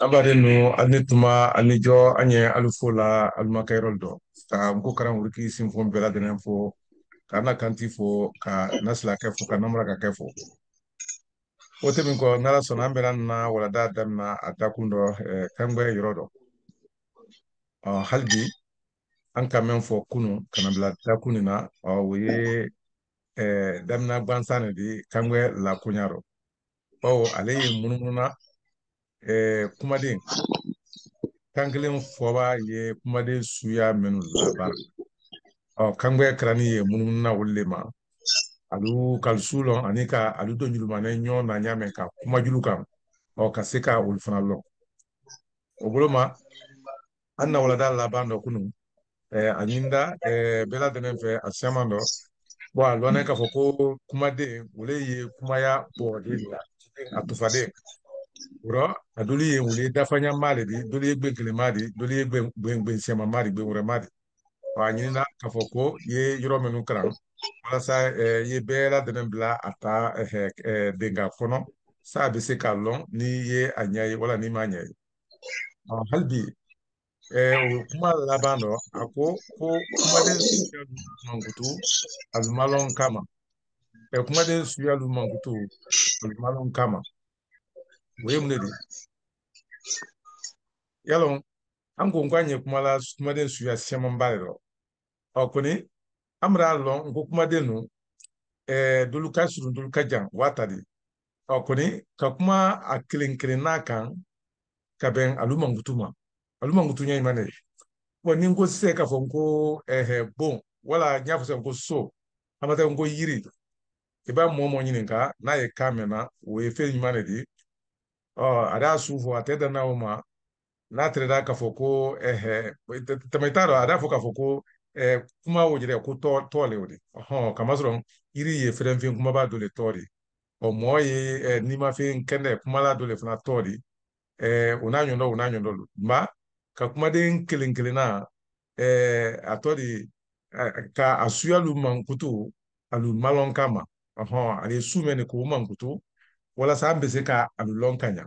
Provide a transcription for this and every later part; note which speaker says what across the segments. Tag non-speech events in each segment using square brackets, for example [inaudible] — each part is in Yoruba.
Speaker 1: abade nu ani tuma ani jɔ an ye ali fo la alimakɛyɔrɔ dɔ ka n ko karan wuriki bɛɛ ladɛnɛ fo ka na kanti fo ka nasilakɛ fo ka namara fo o tɛ min kɔ n'ala sɔnna an bɛna nana walada damina a dakun dɔ eh, yɔrɔ dɔ ah, hali bi an ka mɛn fɔ kunu kana bila dakun nin na o ah, ye eh, damina gwansan ne di kangbɛ lakoɲa rɔ bawo oh, ale ye munumununa Eh, kumaden kan kelen fɔba ye kumaden suya minnu labaara ɔ kangbɛ karani ye munumunu na olu le ma alu kalisu lɔn ani ka alu to jurumanɛ ɲɔgɔn na ɲamɛ ka kumajulu kan ɔ ka se ka olu fana lɔn o bolo ma an na walada laban dɔ kunu ɛɛ eh, a ɲinida ɛɛ eh, bɛɛ ladɛmɛ fɛ a siyaman dɔ bɔn a lɔnɛ k'a fɔ ko kumaden ole ye kumaya bɔɔden de la a tufaden wurọ adoli ye wuli dafanya maa de bi doli ye gbegele maa de doli ye gbengbensiɛma maa de gbewɛrɛ maa de wa ɲinina k'a fɔ ko i ye yɔrɔ minnu kalan walasa i eh, ye bɛɛ dɛmɛ bila a ta eh, eh, denga kɔnɔ sa a bɛ se k'a lɔn n'i ye a ɲɛ ye wala n'i m'a ɲɛ ah, ye hali bi o kuma laban dɔ a ko ko kumaden suguya mankutu alimalɔn kama kumaden suguya mankutu alimalɔn kama m wemlere yalo angu ngwanye kumala kumade nsu ya sema mbalero okuni amra lo ngu kumade nu eh duluka suru duluka jan watadi okuni ka kuma a akilin kirina kan ka ben aluma ngutuma aluma ngutunya imane woni ngo se ka fo ngo eh bon wala nyafu se ngo so amata ngo yiri iba momo nyine nka na ye kamena we fe imane di a da sufo a tɛ da n'aw ma n'a tɛrɛda k'a fɔ ko tɛmɛ t'a dɔn a da fɔ k'a fɔ ko kuma o jɛrɛ ko tɔ le o de ɔhɔn kamasɔrɔ yiri ye fɛrɛnfɛn kumaba dɔ le tɔ de ɔ mɔɔ ye nimafɛn kɛnɛ kumala dɔ le fana tɔ de o n'a ɲɔndɔ o n'a ɲɔndɔ lo nka ka kumaden kelen kelenna a tɔ de ka a suyalu mankutu alu malɔn kama ɔhɔn ale su mɛn ni k'o mankutu walasa an bɛ se ka alu lɔn ka ɲa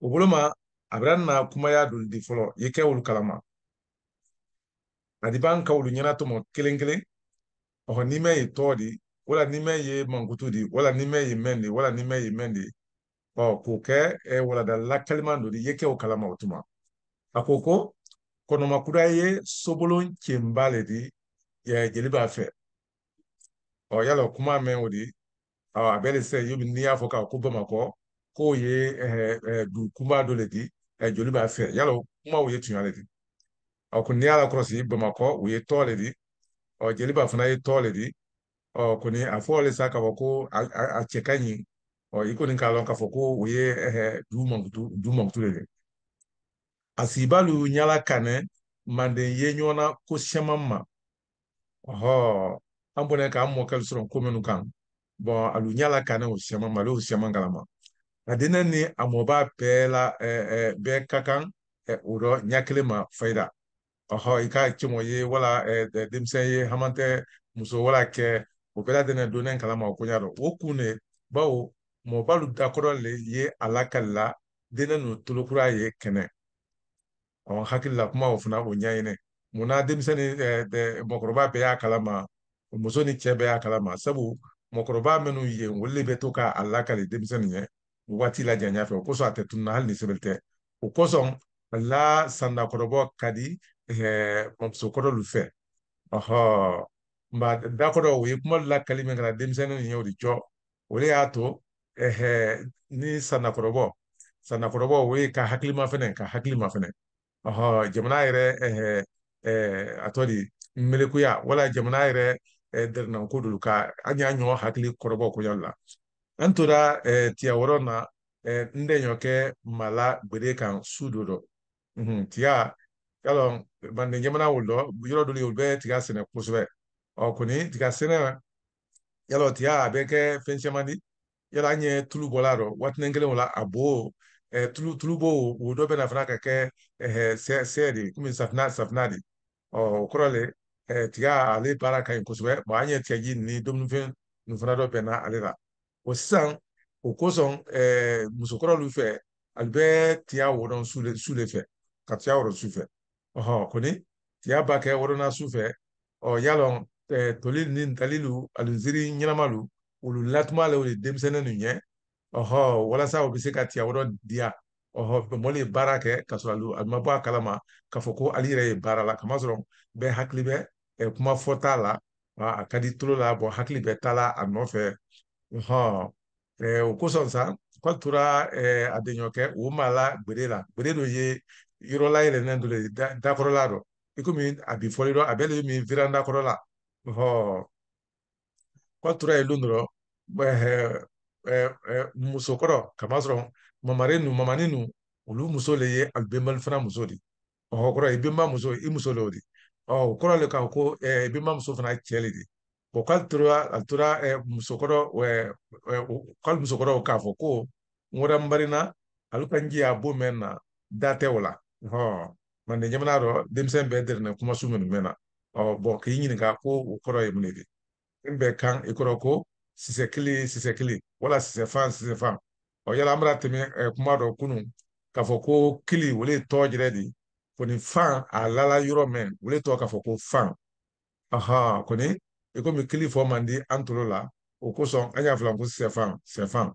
Speaker 1: o bolo ma a bɛra na kumaya doli de fɔlɔ i kɛ olu kalama adiban ka olu ɲɛna tɔmɔ kelen kelen ɔhɔ ni mɛ ye tɔ de wala ni mɛ ye mankutu de wala ni mɛ ye mɛn de wala ni mɛ ye mɛn de ɔ k'o kɛ ɛ walada lakaliman dɔ de i kɛ o kalama o tuma a ko ko kɔnɔmakura ye sobolon cɛnba le di ɛ jeli b'a fɛ ɔ yala kuma mɛn o de a bɛɛ de sɛ yomi n'i y'a fɔ k'a ko bamakɔ k'o ye ɛɛ eh, ɛɛ eh, dugu dɔ de di ɛ eh, joli b'a fɛ yala kuma o ye tunya de di a kɔni n'i y'a lakɔlɔsi bamakɔ o ye tɔ de di ɔ jeliba fana ye tɔ de di ɔ kɔni a fɔ le sa k'a fɔ ko a a a cɛ ka ɲi ɔ i kɔni k'a dɔn k'a fɔ ko o ye ɛɛ dugu mankutu dugu mankutu de ye a sibalu ɲala kanɛ manden ye ɲɔgɔn na ko caman ma ɔhɔ an bɔra k'an mɔkɛ sɔrɔ ko minnu kan bɔn alu ɲala kanɛ o caman ma ale y'o caman kalama adina ni amoba bɛɛ la e, e, bɛɛ ka kan e, o dɔ ɲɛ kelen ma fayida ɔhɔ ye wala denmisɛn ye haman tɛ muso wala kɛ o bɛɛ lajɛlen kala kalama o koɲa dɔ o kun de bawo le ye a lakali la denɛ n'o tolokura ye kɛnɛ ɔ hakili la kuma o fana o ɲɛɲinɛ munna denmisɛn ni mɔgɔkɔrɔba bɛɛ y'a kalama muso ni cɛ bɛɛ y'a kalama sabu mɔgɔkɔrɔba minnu ye olu de bɛ to k'a lakali denmisɛnnin waati la janya fɛ o kosɔn a tɛ tununa hali ni sɛbɛli tɛ o kosɔn la sandakɔrɔbɔ eh, eh, ka di musokɔrɔlu fɛ ɔhɔ ma dakɔrɔ o ye kuma lakali min kana ni ye o de jɔ o de y'a to ni sannakɔrɔbɔ sannakɔrɔbɔ o ye ka hakilima fɛnɛ ka hakilima fɛnɛ ɔhɔ jamana yɛrɛ eh, a tɔ di melekuya wala jamana yɛrɛ dɛrɛnanko dolu ka an y'a ɲɔgɔn hakili kɔrɔbɔ koɲalu antura eh, tia worona eh, ndenyoke mala bedekan sudodo mm -hmm. tia yalon bande jamana wuldo yoro dole ulbe tiga sene kusbe okuni tiga sene yalo tia abeke fenchamandi yala anye tulu bola do watne ngele wala abo eh, tulu tulu bo wudo bena fana kake eh, se sedi kumi safna safnadi o korole eh, tiga ale para kan kusbe ma anye tia ni domnu fen nu fana do bena ale o sisan o kosɔn ɛɛ eh, musokɔrɔlu fɛ ali bɛ tiya wɔdɔn su le su le fɛ ka tiya wɔdɔn su fɛ ɔhɔ kɔni tiya ba kɛ wɔdɔnna su fɛ ɔ yalɔ ɛɛ eh, toli ni talilu aliziri ɲɛnamalu olu latuma la o ye denmisɛnnin ninnu ɲɛ ɔhɔ walasa u bɛ se ka tiya wɔdɔ diya ɔhɔ mɔli ye baara kɛ ka sɔrɔ alu ali ma bɔ a kalama k'a fɔ ko ali yɛrɛ ye baara la kamasɔrɔ bɛɛ hakili bɛ ɛɛ kuma fɔta la a ka di tulo la bɔn hakili bɛ taa la a nɔfɛ o kosɔn sa kɔtura adenyɔkɛ o ma la gbede la gbede do ye yɔrɔ la yɛlɛnnen do le dakɔrɔla dɔ i komi a bi fɔli dɔ a bɛ le mi la kɔtura ye lon dɔrɔ musokɔrɔ kamasɔrɔ mamare nu mamani nu olu muso le ye alibɛnbali fana muso de ɔhɔ kɔrɔ i bɛnba muso i muso le o de ɔ o kɔrɔ le k'a ko i bɛnba muso fana cɛ le de Eh, o k'ale tora a tora musokɔrɔ k'ale musokɔrɔw k'a fɔ ko n na n barina ale ka n jiya bo mɛn na da tɛ o la mande jamana dɔ denmisɛn bɛɛ dɛrɛnɛ kumasu minnu mɛn na bɔn k'i ɲininka ko o kɔrɔ ye mun de ye n bɛ kan i kɔrɔ ko sisɛ kelen sisɛ kelen wala sisɛ fan sisɛ fan ɔ yala an bɛna tɛmɛ eh, kuma dɔ kunu k'a fɔ ko kili o le tɔ di de kɔni fan a lala yɔrɔ mɛn o le k'a fɔ ko fan kɔni komi kili fɔ man di an tolo la o kosɔn an y'a fila ko sɛfan sɛfan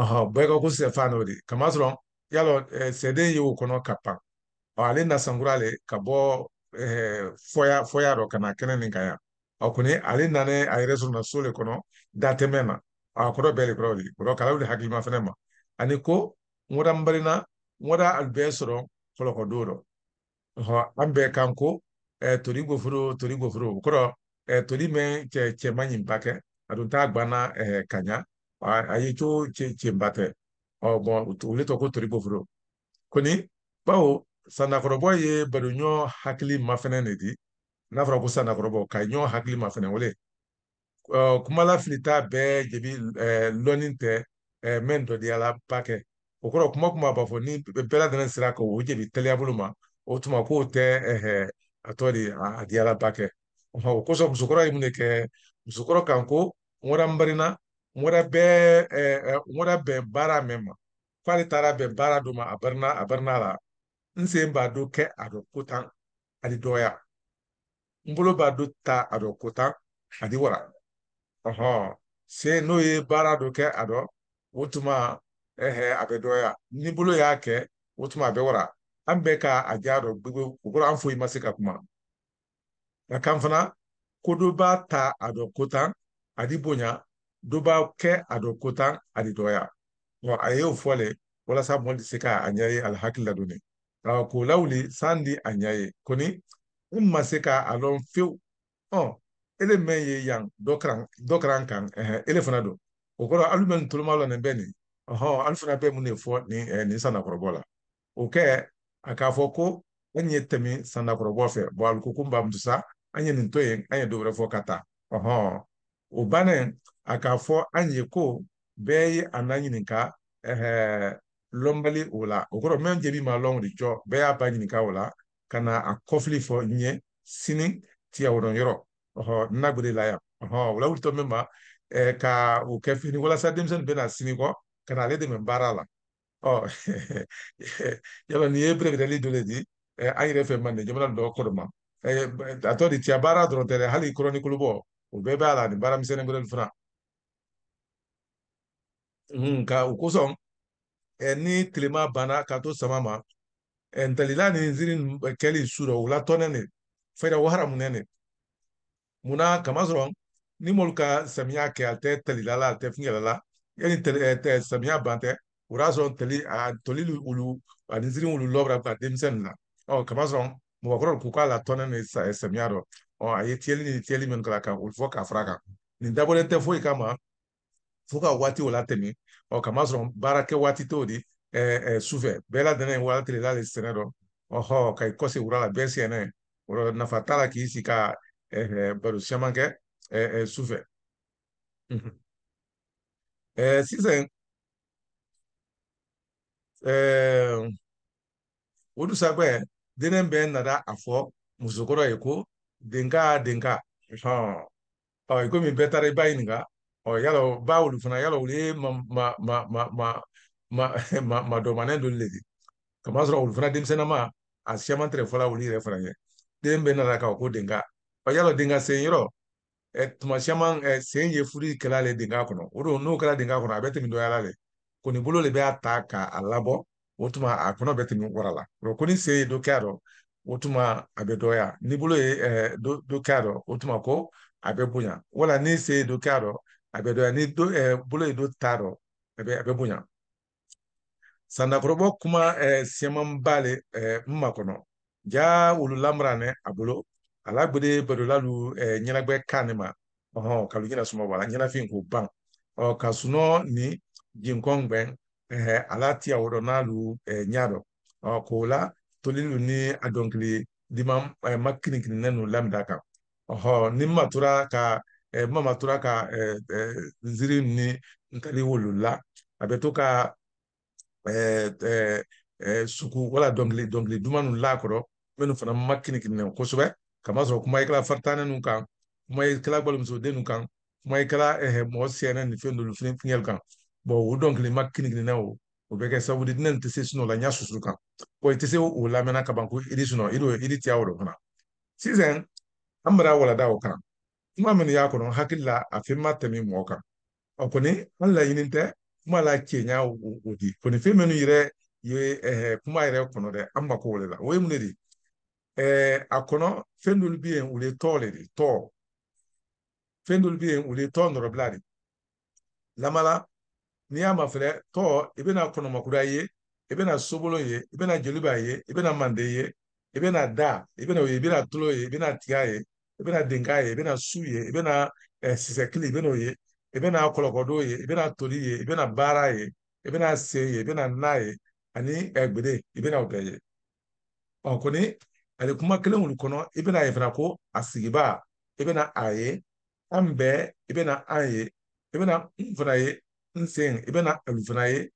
Speaker 1: ɔhɔn bɛɛ ko sɛfan o de kamasɔrɔ yalɔ eh, sɛden ye kɔnɔ ka pan ale na sankura le ka bɔ fɔya fɔya dɔ ka na kɛnɛ nin kan yan a kɔni ale nanen a yɛrɛ sɔrɔ na so le kɔnɔ datɛmɛ na a kɔrɔ bɛɛ le kɔrɔ de kɔrɔ kalaw de hakilima fɛnɛ ma ani ko ŋɔda n barina ŋɔda bɛɛ sɔrɔ fɔlɔkɔdon rɔ an bɛɛ kan ko toli gwoforo toli gwoforo okoro toli me che che manyin pake adunta agbana kanya ayecho che che mbate ogbo ule to ko toli gwoforo koni bawo sanakɔrɔbɔ ye badoɲɔ hakili ma fɛnɛ ne di n'a fɔra ko sanakɔrɔbɔ ka ɲɔ hakili ma fɛnɛ kumala filita bɛɛ jebi lɔnni tɛ men dɔdiyala ba kɛ o kɔrɔ kuma kuma b'a fɔ ni bɛɛ lajɛlen sera k'o jebi teliya ma o tuma k'o tɛ a atɔgɔ de a di ba kɛ o kosɔn musokɔrɔ ye mun de kɛ musokɔrɔ kan ko n wara n barina n wara bɛɛ ɛ n wara bɛn baara mɛn ma k'ale taara bɛn baara dɔ ma a barina a barina la n sen b'a dɔn kɛ a dɔn ko tan ani dɔgɔya n bolo b'a dɔn ta a dɔn ko tan ani wara ɔhɔn sen n'o ye baara dɔ kɛ a dɔn o tuma ɛhɛ a bɛ dɔgɔya ni bolo y'a kɛ o tuma a bɛ wara an bɛɛ ka a diya dɔ o kɔrɔ an foyi ma se ka kuma ka kan fana ko dɔ b'a ta a dɔ ko tan ani bonya dɔ b'a kɛ a dɔ ko tan ani dɔgɔya a y'o fɔ le walasa mɔgɔ tɛ se k'a a ɲɛ ye la alihakili ladonni k'o lawuli san di a ɲɛ ye kɔni n ma se k'a a dɔn fewu e oh, de mɛn ye yan dɔ dɔ kalan kan ɛhɛ ele fana don o kɔrɔ alu bɛ nin toloma la nin bɛ nin ɔhɔn alu fana bɛ mun de fɔ nin eh, nin sanakɔrɔbɔ la o kɛ a e k'a fɔ ko an ye tɛmɛ sandakɔrɔbɔ fɛ bɔn ko ko n bamuso sa an ye nin to yen an ye dɔ wɛrɛ fɔ ka taa ɔhɔn o bannen a k'a fɔ an ye ko bɛɛ ye a na ɲininka lɔnbali o la o kɔrɔ mɛ jɛbi ma lɔn de jɔ bɛɛ y'a ba ɲininka o la ka na a kɔfili fɔ n ye sini tiyawɔrɔn yɔrɔ ɔhɔn n la yan ɔhɔn o la wuli tɔ min ma ka o kɛ fini walasa denmisɛnnin bɛna sini kɔ ka na ale dɛmɛ baara la Ɔ yala nin ye belebeleli dɔ de di ɛ, an yɛrɛ fɛ Manden jamana dɔ kɔrɔ ma Ɛ, b- a tɔ de cɛya baara dɔrɔn tɛ dɛ hali kɔrɔni kolobɔ o bɛɛ b'a la ani baaramisɛnnin wɛrɛli fana Mhm, nka o kosɔn ɛ, ni tilema banna k'a to sama ma ntalila ni nziri ninnu bɛ kɛli su rɔ u latɔnnen de fɛɛrɛ o haramunnen de munna kama ni m'olu ka samiya kɛ a tɛ talila la a tɛ fɛngɛ la la yanni tali- samiya ban tɛ o y'a sɔrɔ tali a toli olu ani nziri olu lɔbira bila denmisɛnnin na ɔ kaba sɔrɔ mɔgɔkɔrɔ ko k'a la tɔnɛ ni samiya dɔ ɔ a ye tiyɛli ni tiyɛli min k'a kan olu fɔ k'a fara kan nin dabɔlen tɛ foyi kama fo ka waati o latɛmɛ ɔ kama sɔrɔ baara waati t'o di ɛɛ ɛ sufɛ bɛɛ ladɛnɛ ye wala tile l'ale sɛnɛ dɔn ɔhɔ ka i kɔsi wura la bɛɛ sɛnɛ o la nafa t'a la k'i si ka ɛɛ baro sisan odusakwe eh, dine mbe nada afọ musokoro eko dinka dinka ọ iko mi bẹ tara iba yìí nìkan b'a yálọ bá wòlù fana yálọ wòlù ee ma ma ma ma ma ma [laughs] ma ma dọ̀manẹ́ dòlù lè di kàmá sọ̀rọ̀ wòlù fana denmisɛnnin ma a siyaman tẹrẹ fọlá wòlù yɛrɛ fana yẹ den bɛ nana ka o ko dinka ọ eh, eh, yálọ dinka sen yɔrɔ ɛ tuma siyaman ɛ sen ye furu kɛlɛ ale dinka kɔnɔ o don n'o kɛra dinka kɔnɔ a bɛ tɛmɛ dɔgɔya la kuni bolo be a ta k'a labɔ o tuma a kɔnɔ bɛ tɛmɛ wara la ko ni se ye dɔ dɔ o tuma a bɛ dɔgɔya ni bolo ye eh, dɔ kɛ dɔ o tuma ko a bɛ bonya wala ni se ye dɔ kɛ dɔ a bɛ dɔgɔya ni eh, bolo ye dɔ ta dɔ a bɛ a bɛ bonya sandakɔrɔbɔ kuma eh, siyamanba le n ma kɔnɔ jaa wulu lamara ne a bolo ala gbede badolalu ɲɛnagbɛ kan ne ma ɔhɔn kalu ɲɛna suma wala ɲɛnafin k'o ban ɔ ka sunɔ nin jinkongben ala eh, alati awro lu e eh, nyado o oh, kula tolinu ni adonkli dimam e, eh, makkininkini nenu lamda kan oho nimma tura ka e, mama tura ka e, e, ziri ni ntali wolula abe to ka e, e, e, suku wala donkli donkli la lakoro menu fana makkininkini nenu kosɛbɛ kamasɔrɔ kuma i kɛla faritane nu kan kuma i kɛla gbalimusoden nu kan kuma i kɛla mɔgɔ siyɛnɛ ni fɛn dolu fɛn fiɲɛli kan bɔn o dɔnkilima kinikinina o o bɛ kɛ sababu de ne tɛ se sunɔgɔ la n y'a susu kan bɔn i tɛ se o lamɛnna ka ban ko i sunɔ i i tiya o de fana. sisan an bɛna walada o kan kuma min y'a kɔnɔ hakili la a fɛn ma tɛmɛ mɔgɔ kan ɔ kɔni an laɲini tɛ kuma la cɛɲa o o di kɔni fɛn minnu yɛrɛ ye ɛɛ kuma yɛrɛ kɔnɔ dɛ an mako o de la o ye mun de di ɛɛ a kɔnɔ fɛn dɔw bɛ yen o de tɔ de tɔ fɛn dɔw bɛ yen o de tɔ nɔrɔbila de lamala n'i y'a ma fɛnɛ tɔ i bɛna kɔnɔmakura ye i bɛna sobolo ye i bɛna joliba ye i bɛna mande ye i bɛna da i bɛna o ye i bɛna tulo ye i bɛna tiga ye i bɛna denka ye i bɛna su ye i bɛna sisɛkili i bɛna o ye i bɛna kɔlɔkɔdo ye i bɛna toli ye i bɛna baara ye i bɛna se ye i bɛna na ye ani gbede i bɛna o bɛɛ ye ɔ kɔni ale kuma kelen wulu kɔnɔ i bɛna ye fana ko a sigiba i bɛna a ye an bɛɛ i bɛna an ye i bɛna n fana ye nsen i e bɛna alu fana ye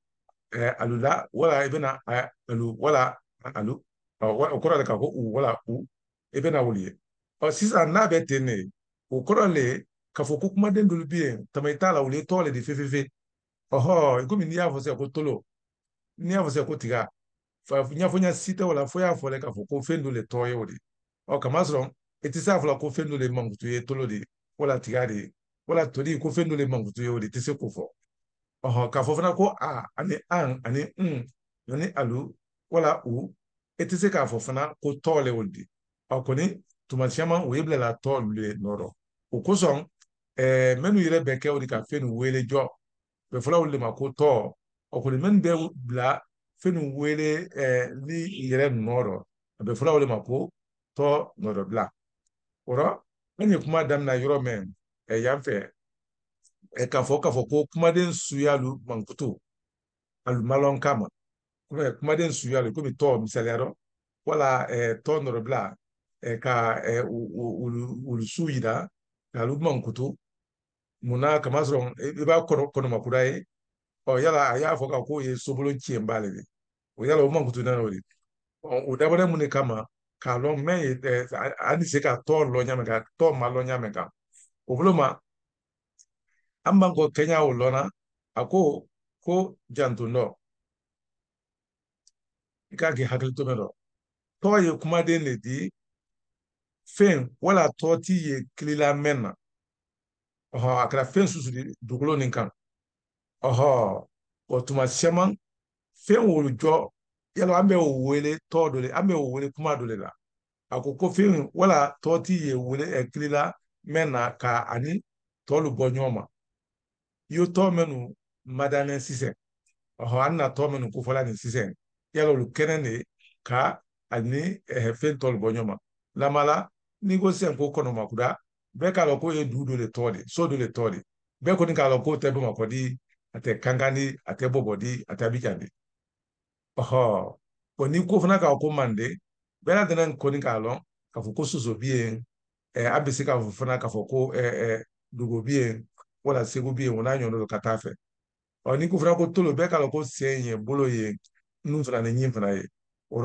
Speaker 1: ɛɛ eh, alula wala i e bɛna a eh, alu wala alu ɔ eh, o kɔrɔ de ka ko u wala u i e bɛna wuli ye ɔ sisan n'a bɛ ten de o kɔrɔ le k'a fɔ ko kumaden dolu bɛ yen tama i t'a la wuli tɔgɔ le de fefefe ɔhɔ komi n'i y'a fɔ sisan ko tolo n'i y'a fɔ sisan ko tiga ɲɛfɔɲɛ si tɛ o la fo y'a fɔ dɛ k'a fɔ ko fɛn dɔ le tɔgɔ ye o de ɔ oh, kamasɔrɔ i tɛ se a fɔ la ko fɛn dɔ le mankutu ye tolo de wala tiga de wala toli ko fɛn dɔ le mankutu ye o de i tɛ se k'o fɔ ɔhɔ k'a fɔ fana ko a ani an ani n ani alu wala u e tɛ se k'a fɔ fana ko tɔ le di a kɔni tuma caman o ye bilala tɔ lu ye nɔrɔ o kosɔn ɛɛ minnu yɛrɛ bɛ kɛ o de ka fɛn wele jɔ bɛ fɔla olu de ma ko tɔ o kɔni minnu bɛ bila fɛn nin wele ɛɛ ni yɛrɛ nɔrɔ a bɛ fɔla olu de ma ko tɔ nɔrɔbila o rɔ an kuma daminɛ yɔrɔ min ɛɛ yan fɛ k'a fɔ k'a fɔ ko kumaden suya lu mankutu alu malɔn kama kumaden suya lu komi tɔ misaliya dɔ wala e, tɔ nɔrɔbila e, ka olu e, su yira k'alu mankutu munna kama sɔrɔ i b'a kɔnɔmakura ye ɔ yala a y'a fɔ ka k'o ye sobolon tiɲɛ ba le de o yala o mankutu nana o de o dabɔra mun de kama k'a lɔn mɛ ye an tɛ se ka tɔ lɔ ɲamɛ kan tɔ ma lɔ ɲamɛ kan o bolo ma an amman ko kenya wulona ako ko jantundo i k'a k'i hakili to dɔ tɔɔ ye kumaden de di fɛn wala tɔgɔ t'i ye kilila mɛn na ɔhɔ a kɛra fɛn susuli dugukolo nin kan ɔhɔ o tuma sɛman fɛn wo jɔ yala an bɛ o wele tɔɔ dɔ de an bɛ o wele kuma dɔ de la a ko ko fɛn wala tɔgɔ t'i ye wele ɛ kilila mɛn na ka ani tɔlu bɔ ɲɔgɔn ma yo tɔɔ minnu eh, ma da ne ɔhɔ an na tɔɔ minnu kofɔla nin sisɛ yala olu kɛnɛ de ka ani ɛhɛ fɛn tɔlu bɔ ɲɔgɔn ma lamala n'i ko sisan ko kɔnɔmakuda bɛɛ k'a lɔ k'o ye dugu dɔ de tɔ de so dɔ de tɔ de bɛɛ kɔni k'a lɔ k'o tɛ bamakɔ di a tɛ kankan di a tɛ bɔbɔ di a tɛ abijan di ɔhɔ bɔn n'i ko fana k'a ko mande bɛɛ lajɛlen kɔni k'a lɔn k'a fɔ ko soso bi yen ɛɛ a bɛ se k'a fɔ fana k'a fɔ ko ɛɛ dogo bi yen wala segu be yen o n'a ɲɔgɔn do ka taa fɛ ɔ ni ko fana tolo bɛɛ k'a ko sen bolo ye nun fana ni ɲin fana ye o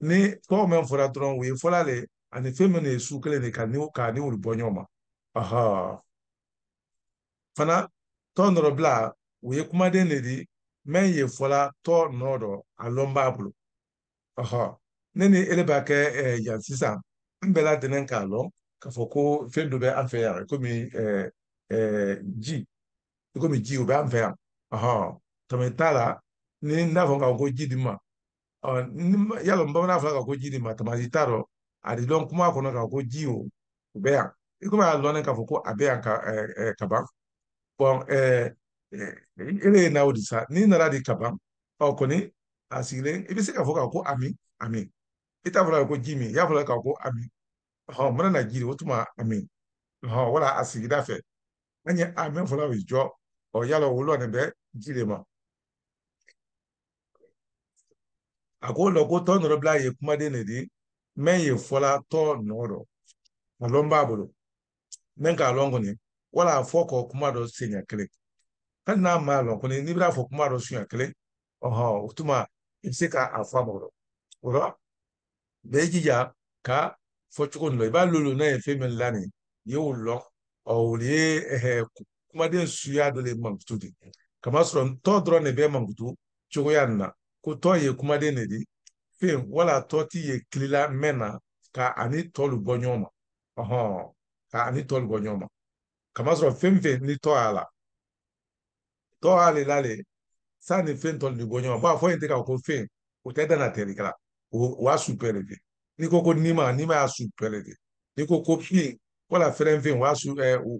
Speaker 1: ni tɔgɔ min fɔra dɔrɔn o ye le ani fɛn min de ye su kelen de ka ni ka ni olu bɔ fana tɔ nɔrɔbila o ye kumaden de di mɛn ye fɔla tɔ nɔ dɔ a lɔn b'a bolo ɔhɔ ne ni ele b'a kɛ eh, yan sisan n bɛɛ la dɛnɛ k'a lɔn k'a fɔ ko fɛn dɔ bɛ an fɛ yan ji i ji o b'an fɛ yan kɛmɛ t'a la ni n'a fɔ k'a ko ji di ma yalɔ bamanan fila k'a ko ji di ma tamati t'a dɔn a di dɔn kuma kɔnɔ k'a ko ji o o bɛ yan i komi a lɔnnen k'a fɔ ko a bɛ yan ka ban bɔn e ye n'aw di sa n'i nana di ka ban ɔ kɔni a sigilen i bɛ se k'a fɔ k'a ko ami ami i t'a fɔra ko ji min i y'a fɔra k'a ko ami ɔ mana na ji de o tuma ami wala a sigida fɛ anye amen fɔla o jɔ ɔ yala o lɔ nin bɛ ji ma a ko ko tɔn nɔrɔ bila ye kumaden de di mɛ ye fɔla tɔn nɔ dɔ a lɔn b'a bolo k'a lɔn kɔni wala a kuma dɔ senɲɛ kelen hali n'a ma lɔn kɔni n'i bɛna fɔ kuma dɔ suɲɛ kelen ɔhɔn o tuma k'a fɔ a ma o rɔ o ka fɔ cogo nin b'a lolo n'a ye fɛn min la nin i ɔwulie ɛhɛ kumaden suya dɔ le mankutu de kama sɔrɔ ntɔ dɔrɔn de bɛ mankutu cogoya nin na ko tɔ ye kumaden de di fen wala tɔ ti ye kilila mɛn ka ani tɔlu bɔ ɲɔgɔn ma ɔhɔn ka ani tɔlu bɔ ɲɔgɔn ma kama fɛn fɛn ni tɔ y'a la tɔ y'a le la le san ni fɛn tɔlu de bɔ ɲɔgɔn ma bɔn a fɔ e yen tɛ k'a ko fɛn o tɛ dana tɛri o y'a su bɛɛ de n'i ko ko nima nima y'a su bɛɛ de n'i ko ko fiyɛn wala fɛn fɛn o y'a su ɛ o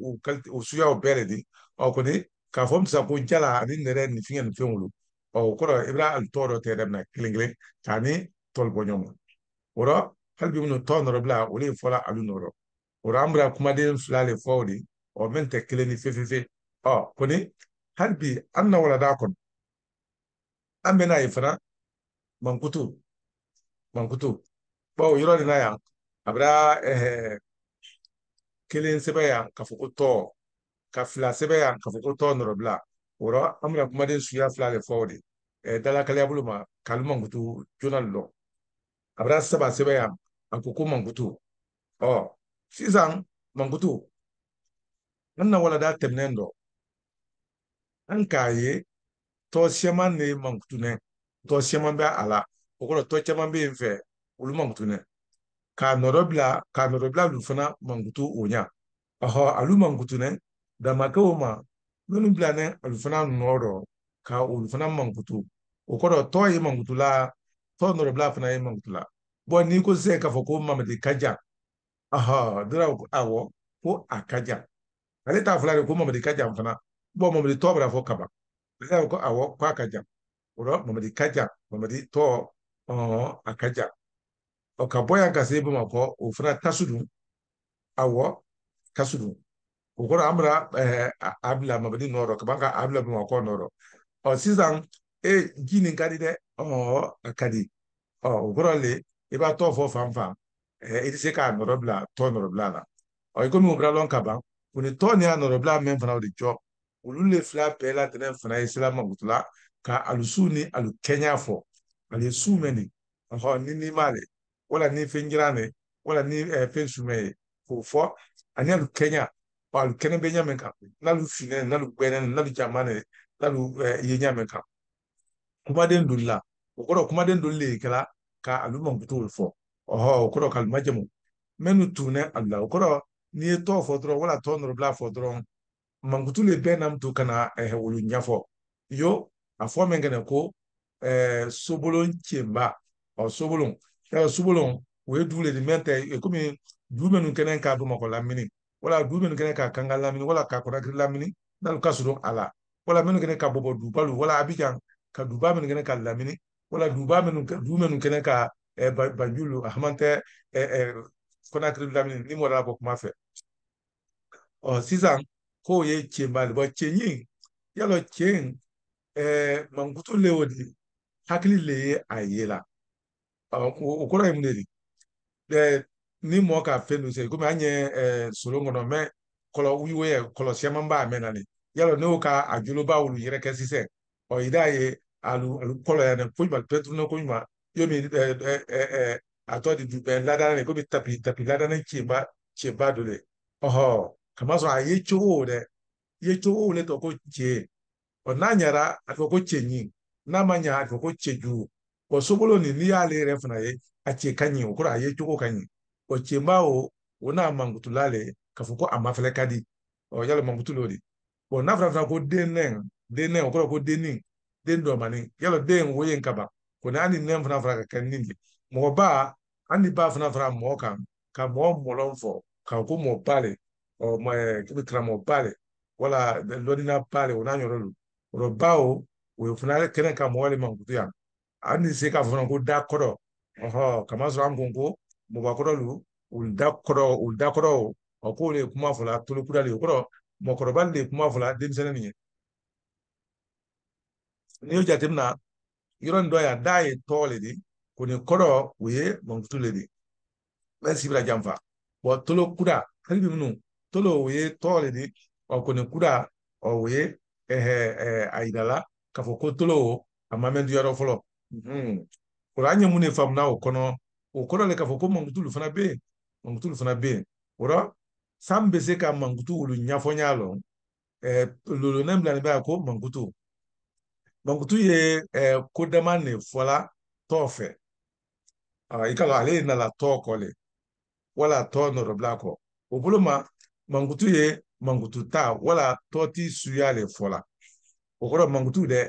Speaker 1: o suguyaw bɛɛ de di ɔ kɔni k'a fɔ musa ko jala ani nɛrɛ ni fiɲɛ ni fɛn wolo ɔ o kɔrɔ i bɛ hali tɔ tɛ yɛrɛ minɛ kelen kelen k'a ni tɔli bɔ ɲɔgɔn kan o la hali bi minnu tɔ nɔrɔ bila olu de fɔla alu nɔrɔ o la an bɛna kumaden fila de fɔ o de ɔ min tɛ kelen ni fefefe ɔ kɔni hali bi an bɛna walada kɔnɔ an bɛ ye fana mankutu mankutu bawo yɔrɔ nin na yan a bɛ ɛɛ kelen sɛbɛn yan k'a fɔ ko tɔ ka fila sɛbɛn yan k'a fɔ ko tɔ nɔrɔbila o rɔ an bɛna kumaden suguya fila de fɔ o de dalakalaya bolo ma kalu mankutu joona lɔ a bɛna saba sɛbɛn yan a ko ko mankutu ɔ sisan mankutu an na walada tɛmɛnen dɔ an k'a ye tɔ sɛman de ye mankutunɛ tɔ bɛ a la o kɔrɔ tɔ caman bɛ yen fɛ olu mankutunɛ ka nɔrɔ bila ka nɔrɔ bila lu fana mankutu o ɲa ɔhɔ alu mankutu nɛ damakɛw ma minnu bila nɛ alu fana nɔrɔ ka olu fana mankutu o kɔrɔ tɔ ye mankutu la tɔ nɔrɔbila fana ye mankutu bɔn n'i ko sisan k'a fɔ ko mamadi ka ja ɔhɔ dɔrɔn awɔ ko a ka ja ale t'a fɔla de ko mamadi ka ja fana bɔn mamadi tɔ bɛna fɔ kaban ale y'a fɔ ko awɔ k'a ka ja o la mamadi ka mamadi tɔ ɔhɔn a ka ka bɔ yan ka se eh, bamakɔ o fana tasudun awɔ tasudun o kɔrɔ an bɛna ɛɛ a bila mamadi nɔ rɔ ka ban ka a bila sisan e ji nin ka di dɛ ɔɔ a ka di ɔ o kɔrɔ le i b'a tɔ fɔ fan fan ɛɛ eh, i se k'a nɔrɔ bila tɔ nɔrɔ bila la ɔ i komi o bila lɔn ka ban ni tɔ ni a nɔrɔ bila min fana o de jɔ olu le fila bɛɛ latɛnɛ fana ye silamɛmagutula ka alusu ni alukɛɲa fɔ ale su mɛn nin ɔhɔ ni n'i m'ale wala ni fɛn jiran ne wala ni eh, fɛn sumɛ ye k'o fɔ ani alu kɛɲa wa alu kɛnɛ bɛ ɲamɛ kan n'alu finɛ n'alu gbɛnɛ n'alu jama ne n'alu eh, ye ɲamɛ kan kumaden doli la o kɔrɔ kumaden doli le kɛra ka alu mankutu fɔ ɔhɔ o kɔrɔ k'alu majamu mɛnu tuunɛ alu la o kɔrɔ n'i ye tɔɔ fɔ dɔrɔn wala tɔɔ nɔrɔbila fɔ dɔrɔn mankutu le bɛɛ namutu kana eh, wolo ɲɛfɔ yo a fɔ min kɛnɛ ko eh, sobolon tiɲɛba ɔ sobolon subolon o ye dugu le di mɛn tɛ komi dugu minnu kɛnɛ k'a bamakɔ lamini wala dugu minnu kɛnɛ k'a kanga lamini wala k'a kɔnɔkiri lamini n'alu ka surun a la wala minnu kɛnɛ ka bɔbɔ dubalu wala abijan ka duba minnu kɛnɛ ka lamini wala duba minnu dugu minnu kɛnɛ ka banjulu ahamantɛ kɔnɔkiri lamini ni mɔdala bɔ kuma fɛ ɔ sisan k'o ye cɛnbali bɔn cɛnyin yalɔ cɛn mankutu le y'o di hakili le ye a ye la okora imu neri de ni mo ka fe nu se ko me anye eh solo ngono me kolo wiwe ye kolo siama mba me na ni yalo ne o ka ajulo ba wulu yere ke sise o ida ye alu alu kolo ya ne pujba petru no ko nyuma yo mi eh eh eh ato di du be lada ne ko bi tapi tapi lada ne chiba chiba dole oho kama so aye chuo de ye chuo le to ko che onanyara atoko chenyi namanya wa sobolo nin n'i y'ale yɛrɛ fana ye a cɛ ka ɲi o kɔrɔ a ye cogo ka ɲi wa cɛnba o o n'a mankutula le k'a fɔ ko a ma fɛnɛ ka di ɔ yala mankutu n'a fɔra fana ko den nɛn o kɔrɔ ko dennin den dɔmani yala den o ye n ka ban kɔni hali nɛn fana ka kɛ nin de ba hali ba fana fɔra mɔgɔ kan ka mɔgɔ mɔlɔn fɔ k'a ko mɔgɔ ba le ɔ karamɔgɔ ba le wala lɔnina ba le o n'a ɲɔrɔ lo o ba o o ye fana ka mɔgɔ le mankutu yan ani tɛ se k'a fɔ ko da kɔrɔ ɔhɔ kamasɔrɔ an kun ko mɔgɔkɔrɔ lu olu da kɔrɔ olu da kɔrɔ k'o de kuma fɔla tolokura de o kɔrɔ mɔgɔkɔrɔba de kuma fɔla denmisɛnnin nin ye n'i y'o jateminɛ yɔrɔ nin dɔ yan da ye tɔ le de ko nin kɔrɔ o ye mɔmutu le de bɛ sibira janfa bɔn tolokura hali bi minnu tolo o ye tɔ le de ɔ ko nin kura ɔ o ye ɛɛ ɛɛ a yira la k'a fɔ ko tolo a ma mɛn du fɔlɔ Hmm. o eh, eh, ah, la an ye mun de faamu na o kɔnɔ o kɔrɔ le k'a fɔ ko mankutulu fana bɛ yen mankutulu fana bɛ yen o la san bɛ se ka mankutu olu ɲɛfɔ n y'a lɔ ɛɛ lolonen bila nin bɛ yan ko mankutu mankutu ye ɛɛ ko dama de fɔla tɔɔ fɛ aa i ka lɔ ale nana tɔɔ kɔ le wala tɔɔ nɔrɔbila kɔ o bolo ma mankutu ye mankutu wala tɔɔti suya le fɔla o kɔrɔ mankutu dɛ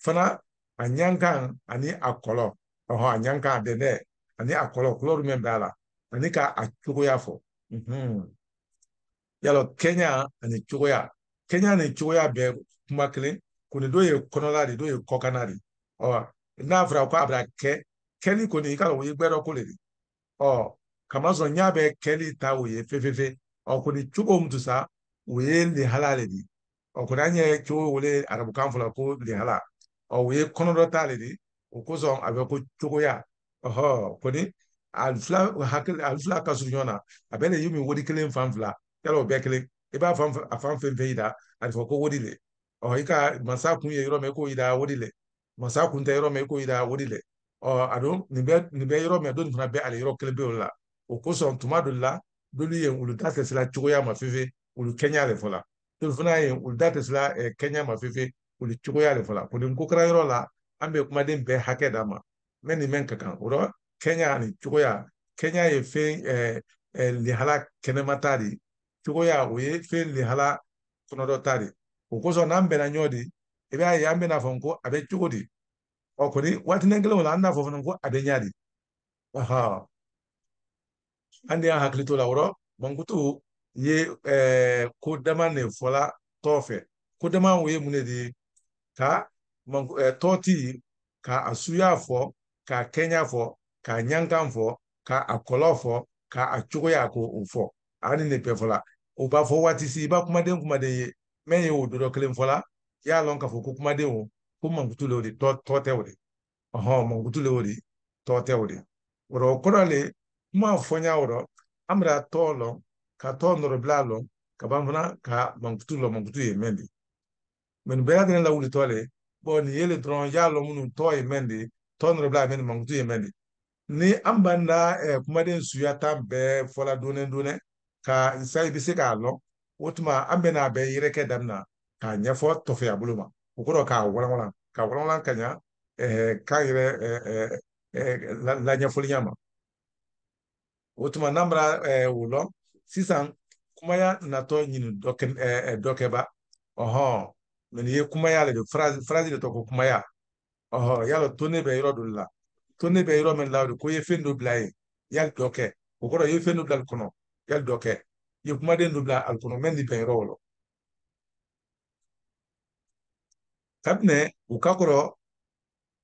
Speaker 1: fana a ɲankan ani a kɔlɔ ɔhɔ a ɲankan a dɛndɛ ani a kɔlɔ kulɔri min b'a la ani ka a cogoya fɔ mhm. yalɔ kɛɲa ani cogoya kɛɲa ni cogoya bɛɛ kuma kelen kɔni dɔw ye kɔnɔla de dɔw ye kɔkanna de ɔ n'a fɔra ko a bɛna kɛ kɛli kɔni i ka dɔn o ye gbɛdɔ ko le de ɔ kamasɔrɔ n y'a bɛ kɛli ta o ye fefefe ɔ kɔni cogo min tun sa o ye lihala le de ɔ kɔni an ye cogo wele arabukan fɔlɔ ko lihala o ye kɔnɔ dɔ t'ale de o kosɔn a bɛ ko cogoya ɔhɔ kɔni a fila hakili a fila ka surun ɲɔgɔn na a bɛ ne yi min wodi kelen fan fila yala o bɛɛ kelen i b'a fan a fan fɛn fɛn yira a bɛ fɔ ko wodi le ɔ i ka masa kun ye yɔrɔ min i k'o yira wodi le masa kun tɛ yɔrɔ min i k'o yira wodi le ɔ a don nin bɛ nin bɛ yɔrɔ min a don nin fana bɛ ale yɔrɔ kelen pe o la o kosɔn tuma dɔ la dolu ye olu da tɛ sira cogoya ma fefe olu kɛɲɛ ale fɔla dolu fana ye olu da tɛ sira eh, kɛɲɛ ma fefe o de cogoya de fɔ la kɔni kokarayɔrɔ la an bɛ kumaden bɛɛ hakɛ d'a ma mɛ nin mɛn ka kan o dɔ kɛɲa ani cogoya kɛɲa ye fɛn lihala kɛnɛmata de cogoya o ye fɛn lihala kɔnɔdɔ de o kosɔn n'an bɛnna ɲɔ de i b'a ye an bɛna fɔ ko a bɛ cogo di ɔ kɔni waati ni kelenw la an bɛna fɔ fana ko a bɛ ɲa de ɔhɔn an de y'an hakili to la o dɔ mankutu ye ɛɛ ko dama de fɔla tɔw fɛ ko dama o ye mun de ye ka eh, tɔti ka asuyafɔ ka kɛnyafɔ ka ɲankanfɔ ka a ka a cogoya ko o fɔ ani ne bɛɛ fɔla o si b'a kumaden kumaden ye mɛ ye kelen fɔla y'a lɔn k'a fɔ ko kumaden o ko mankutu le o de tɔ tɛ de ɔhɔn mankutu le o de tɔ tɛ o de o rɔ o kɔrɔ le kuma fɔnya o rɔ an bɛna ka tɔ nɔrɔbila lɔn ka ban fana ka mankutu lɔn mankutu ye mɛn bi men bɛɛ tɛnɛ la wuli tɔ le bɔn nin yele dɔrɔn y'a lɔ minnu tɔ ye mɛn de tɔ nɔrɔ bila a mɛn mankutu ye mɛn de ni an b'an da eh, kumaden suya tan bɛɛ fɔla donɛ donɛ ka sa i bɛ se k'a lɔn o tuma an bɛ n'a bɛɛ yɛrɛkɛ damina k'a ɲɛfɔ tɔfɛya bolo ma o kɔrɔ k'a walawala ka walawala ka ɲa eh, k'a yɛrɛ eh, eh, eh laɲɛfɔliya ma o tuma n'an bara eh, o lɔn sisan kumaya natɔ ɲini dɔ kɛba ɔhɔn n'i ye kumaya lajɛ farazi farazi de tɔgɔ ko kumaya ɔhɔ yala to ne bɛ yɔrɔ dɔ la to ne bɛ yɔrɔ min la ko i ye fɛn dɔ bila yen yali dɔ kɛ o kɔrɔ i ye fɛn dɔ bila kɔnɔ yali dɔ kɛ ye kumaden dɔ bila ali kɔnɔ mɛ nin bɛn yɔrɔ o kabinɛ u ka kɔrɔ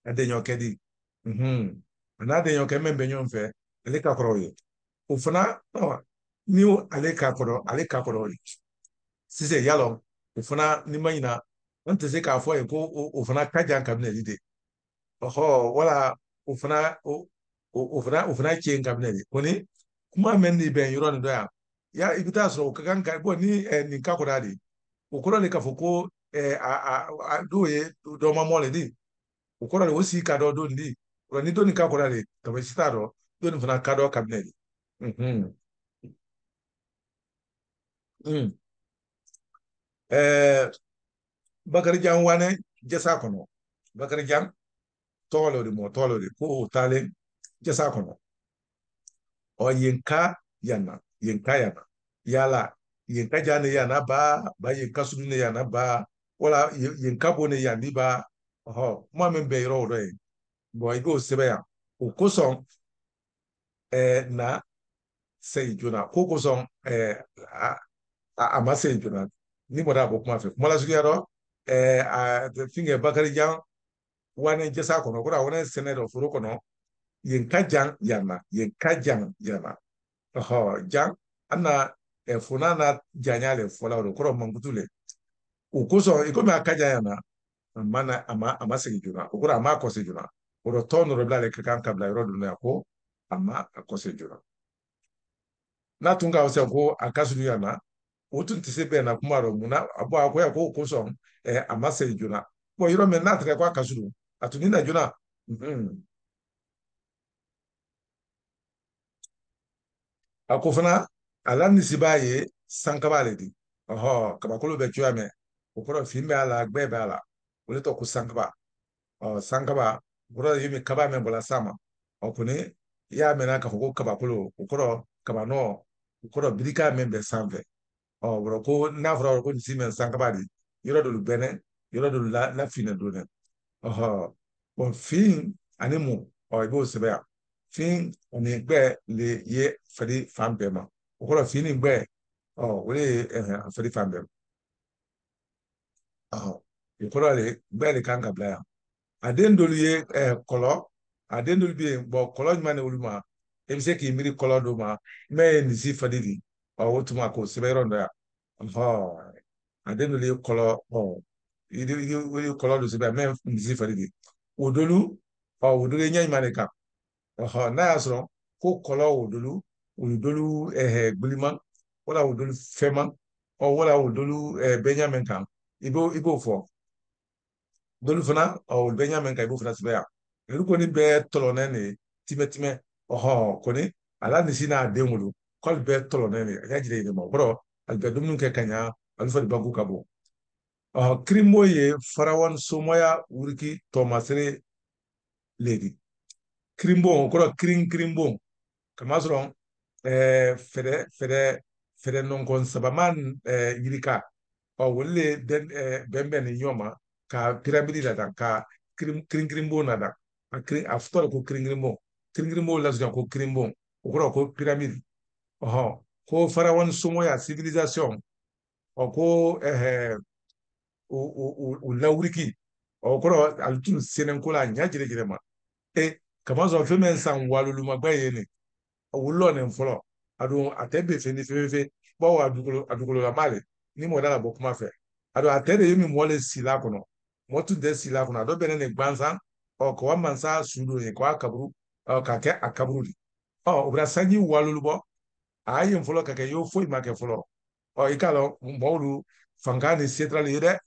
Speaker 1: a denyɔkɛ di unhun a n'a denyɔkɛ min bɛ ɲɔgɔn fɛ ale ka kɔrɔ o ye o fana ni ale ka kɔrɔ ale ka kɔrɔ o ye sisan yala o fana ni ma ɲina n tɛ se k'a fɔ yen ko o fana ka jan kabinɛli de ɔhɔ wala o fana o fana o fana cɛ n kabinɛli kɔni kuma mɛn ni bɛn yɔrɔ nin dɔ yan ya i bɛ taa sɔrɔ o ka kan ka bɔ ni nin ka kɔrɔ de o kɔrɔ de k'a fɔ ko a dɔw ye dɔ le di o kɔrɔ de o si ka dɔ don di wa ni don nin ka kɔrɔ de kaba si t'a dɔn don nin fana ka dɔ kabinɛli. Mm. bakari jan wane jesa kono bakari jan tolori mo tolori ko talen jesa kono ka yinka yana ka yana yala yinka jani yana ba ba yinka sunni yana ba wala yinka bone yani ba ho mo min be yoro do yin bo igo sebe ya o koson eh na sai juna ko koson eh a, a, a ma sai juna ni mo da bo kuma fe kuma la sugiya fɛngɛ eh, bakari jan wani jasa kɔnɔ kura wani sɛnɛ dɔ foro kɔnɔ yen ka jan yalima yen ka jan yalima ɔhɔ jan an na e funa na janya le fɔla o de kɔrɔ mankutu le o kosɔn i komi a ka jan yalima a ma na a ma a ma segin joona o kɔrɔ a ma kɔsi joona o de tɔn nɔrɔ bila le ka kan ka bila yɔrɔ dɔ la ko a ma kɔsi joona n'a tun ka fisa ko a ka surun yalima wotu nti sɛ bɛɛ na kuma rɔ mu na abo akɔ yɛ ko ko sɔn ɛ a ma sɛ jona bɔn yɔrɔ min n'a tɛgɛ ko a ka suru a tun na jona mm-hmm. a ko fana ala nisi b'a ye sankaba le di ɔhɔ kabakolo bɛ cogoya mɛ o kɔrɔ fin bɛ a la gbɛɛ bɛ a la o de tɔgɔ ko sankaba ɔ sankaba o kɔrɔ yi mi kaba mɛn bɔla sa ma ɔ kɔni i y'a mɛnna k'a fɔ ko kabakolo o kɔrɔ kabanɔ o kɔrɔ birika mɛn bɛ sanfɛ bɔrɔ ko n'a fɔra ko nin si mɛ sankaba de yɔrɔ dɔ gbɛnɛ yɔrɔ dɔ la lafinɛ don dɛ ɔhɔ bɔn fin ani mun ɔ i b'o sɛbɛn yan fin ani gbɛ le ye fɛri fan bɛɛ ma o kɔrɔ fin ni gbɛ ɔ o de ye ɛhɛn fɛri fan bɛɛ ma ɔhɔ o kɔrɔ de gbɛ de kan ka bila yan a den dɔlu ye ɛɛ kɔlɔ a den dɔlu bɛ yen bɔn kɔlɔ jumɛn de olu ma e bɛ se k'i miiri kɔlɔ dɔ ma mɛ e ye nin si fɛri de ye o tuma k'o sɛbɛn yɔrɔ dɔ yan a den dɔ de ye kɔlɔ i ye kɔlɔ dɔ sɛbɛn mɛ misi fari de o kan n'a y'a sɔrɔ ko kɔlɔ o dolu o dolu gulima wala o dolu fɛma wala o dolu bɛɛ ɲamɛ kan i b'o i b'o fɔ dolu fana o bɛɛ ɲamɛ kan i b'o fana sɛbɛn yan olu kɔni bɛɛ tɔlɔnɛ ala ni sin ko hali bɛɛ tɔlɔnɛ ne a y'a jira yɛlɛma o kɔrɔ hali bɛɛ dumuni kɛ ka ɲa hali fɔ banku ka bon ɔ kirimbo ye farawan somaya wuriki tɔmasere ledi kirimbo o kɔrɔ kirin kirimbo kamasɔrɔ ɛɛ eh, fɛɛrɛ fɛɛrɛ fɛɛrɛ nɔnkɔn sabama ɛɛ eh, yirika ɔ olu le bɛnbɛn ni ɲɔgɔn ma ka piramidi ladan ka kirin kirinbo ladan a kirin a fɔtɔ de ko kirin kirinbo kirin kirinbo lasurunya ko kirinbo o kɔrɔ ko piramidi Oho, ko farawan sumoya civilisation ɔ ko eh, o lawuriki o kɔrɔ ali tun senenko la a ɲa jirejire ma e kama sɔn fɛn bɛ san walolumaba ye ne a wulilɔ nin fɔlɔ a don a tɛ bɛ fɛn fɛn bawo a dugukolo a dugukololama le ni mɔda la bɔ kuma fɛ a don a tɛ de ye min mɔ le sila kɔnɔ mɔ tun tɛ sila kɔnɔ a dɔ bɛnnen ne gbansan ɔ kɔwa mansa su don ye k'a kaburu ɔ k'a kɛ a kaburu de ɔ o kɛra sanji walolu ayin fɔlɔ ka kɛ i y'o foyi eh, eh, eh, ma kɛ fɔlɔ ɔ i k'a lɔ mɔɔlu fanka ni se t'ale ye dɛ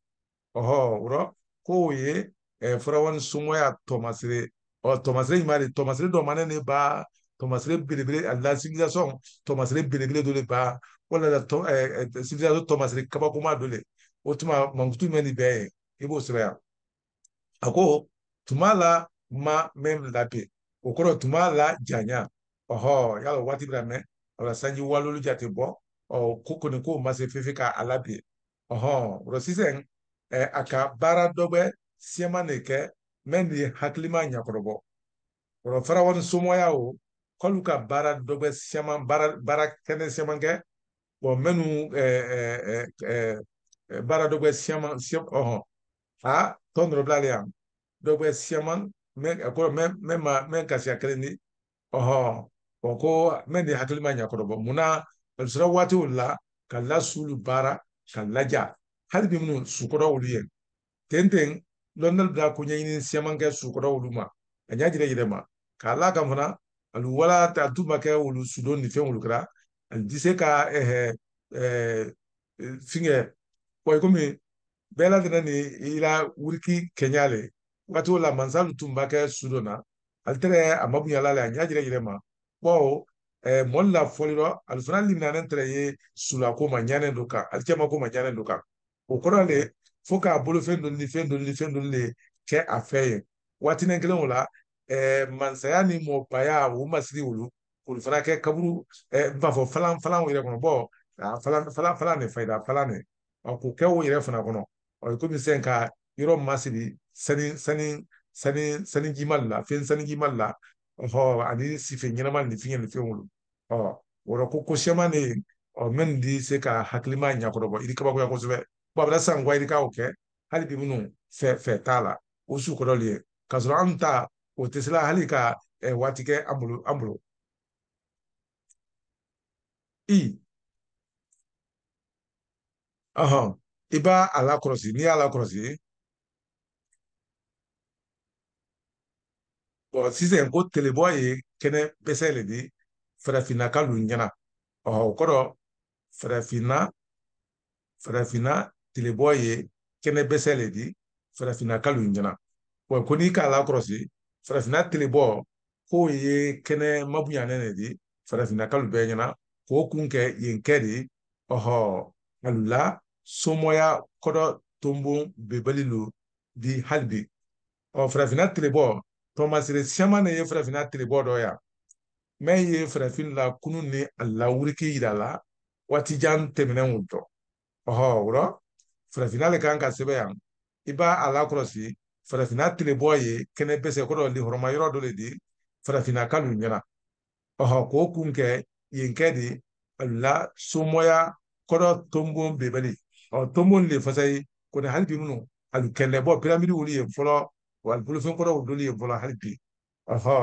Speaker 1: ɔhɔ wurɔ k'o ye ɛ farawan somɔya tɔmasere ɔ tɔmasere ɲuman de tɔmasere dɔ ma ne ne ba tɔmasere belebele a la civilisation tɔmasere belebele dɔ de ba walima tɔ ɛ ɛ civilisation tɔmasere kabakoma dɔ de o tuma mankutu mɛ nin bɛɛ ye i b'o sɛbɛn yan a ko tuma la ma mɛ labɛn o kɔrɔ tuma la janya ɔhɔ yala waati bɛ na mɛn wala sanji walolu jate bɔ ɔ ko kɔni ko ma se fefe ka ala bi ɔhɔn wala sisan ɛ a ka baara dɔ bɛ siɛma de kɛ mɛ nin hakilima ɲɛkɔrɔbɔ wala farawa ni somɔya o k'olu ka baara dɔ bɛ siɛma baara baara kɛnɛ siɛma kɛ bɔn mɛnu ɛ ɛ ɛ baara dɔ bɛ siɛma siɛ ɔhɔn a tɔn dɔrɔn bilalen yan dɔ bɛ siɛma mɛ a kɔrɔ mɛ ma mɛ kasi kelen di bon ko ne ni hakili ma ɲa kɔrɔ bɔ munna sira waatiw la ka lasulu baara ka laja hali bi minnu sukɔrɔ olu ye ten lɔndɔli bila ko ɲɛɲini siyaman kɛ sukɔrɔ olu ma a ɲa jira yɛrɛ ma k'a la kan fana alu wala ta tu ma kɛ olu sudon ni fɛn olu kɛra ali ti se ka ɛhɛ ɛɛ fɛngɛ wayi komi bɛɛ ladana ni i la wuriki kɛɲa le waati la mansalu tun b'a kɛ sudon na ale tɛrɛ a ma bonyala le a ɲa jira yɛrɛ ma bawo eh, mɔli la fɔlirɔ ali fana liminanen tɛrɛ ye sulako ma ɲanen do kan ali cɛmako ma ɲanen do kan o kɔrɔ le fo k'a bolo fɛn doni ni fɛn doni ni fɛn doni le kɛ a fɛ ye waatinin kelen o la eh, mansaya ni mɔbaya u masiri olu k'olu fana kɛ kaburu eh, n b'a fɔ falan falan o yɛrɛ kɔnɔ bɔn a ah, falan falan falan de fayida falan de k'o kɛ o yɛrɛ fana kɔnɔ ɔ komi sisan ka yɔrɔ masiri sani sani sani sanijimali la fɛn sanijimali la ho ani si fe nyinama ni fiɲɛ ni fɛnw lo ɔ wɔrɔ ko ko sɛma ne ɔ min di se ka hakilima ɲakɔrɔbɔ i di kabakoya kosɛbɛ bɔn a bɛ na san kɔ i di k'o kɛ hali bi minnu fɛ fɛ t'a la o su kɔrɔli ye k'a sɔrɔ anw ta o tɛ se la hali ka ɛ waati kɛ an bolo an bolo. i ɔhɔn i b'a a lakɔlɔsi n'i y'a lakɔlɔsi sisan ko telebɔ ye kɛnɛ pɛsɛ le di farafinna ka lu ɲɛna o kɔrɔ farafinna farafinna telebɔ ye kɛnɛ pɛsɛ le di farafinna ka lu ɲɛna wa ko n'i k'a lakɔlɔsi farafinna telebɔ k'o ye kɛnɛ mabuyanɛ le di farafinna ka lu bɛɛ ɲɛna k'o kun kɛ yen kɛ de ɔhɔ a somɔya kɔrɔ tonbon bebali lo di hali bi ɔ farafinna telebɔ tɔmasire siama ne ye farafinna tirebɔ dɔ yan mɛ ye farafin la kunu ni a lawuriki yira la waati jan tɛmɛnenw dɔ ɔhɔ wɔrɔ farafinna le kan ka sɛbɛn yan i b'a a lakɔlɔsi farafinna tirebɔ ye kɛnɛ bɛsɛ kɔrɔ lihɔrɔma yɔrɔ dɔ le di farafinna kanu ɲɛna ɔhɔ k'o kun kɛ yen kɛ de a la somɔya kɔrɔ tonbon bebeli ɔ tonbon le fasa ye kɔni hali bi minnu alu piramidi wuli yen fɔlɔ wa bolofɛn kɔrɔ o doli ye bɔla hali bi ɔhɔ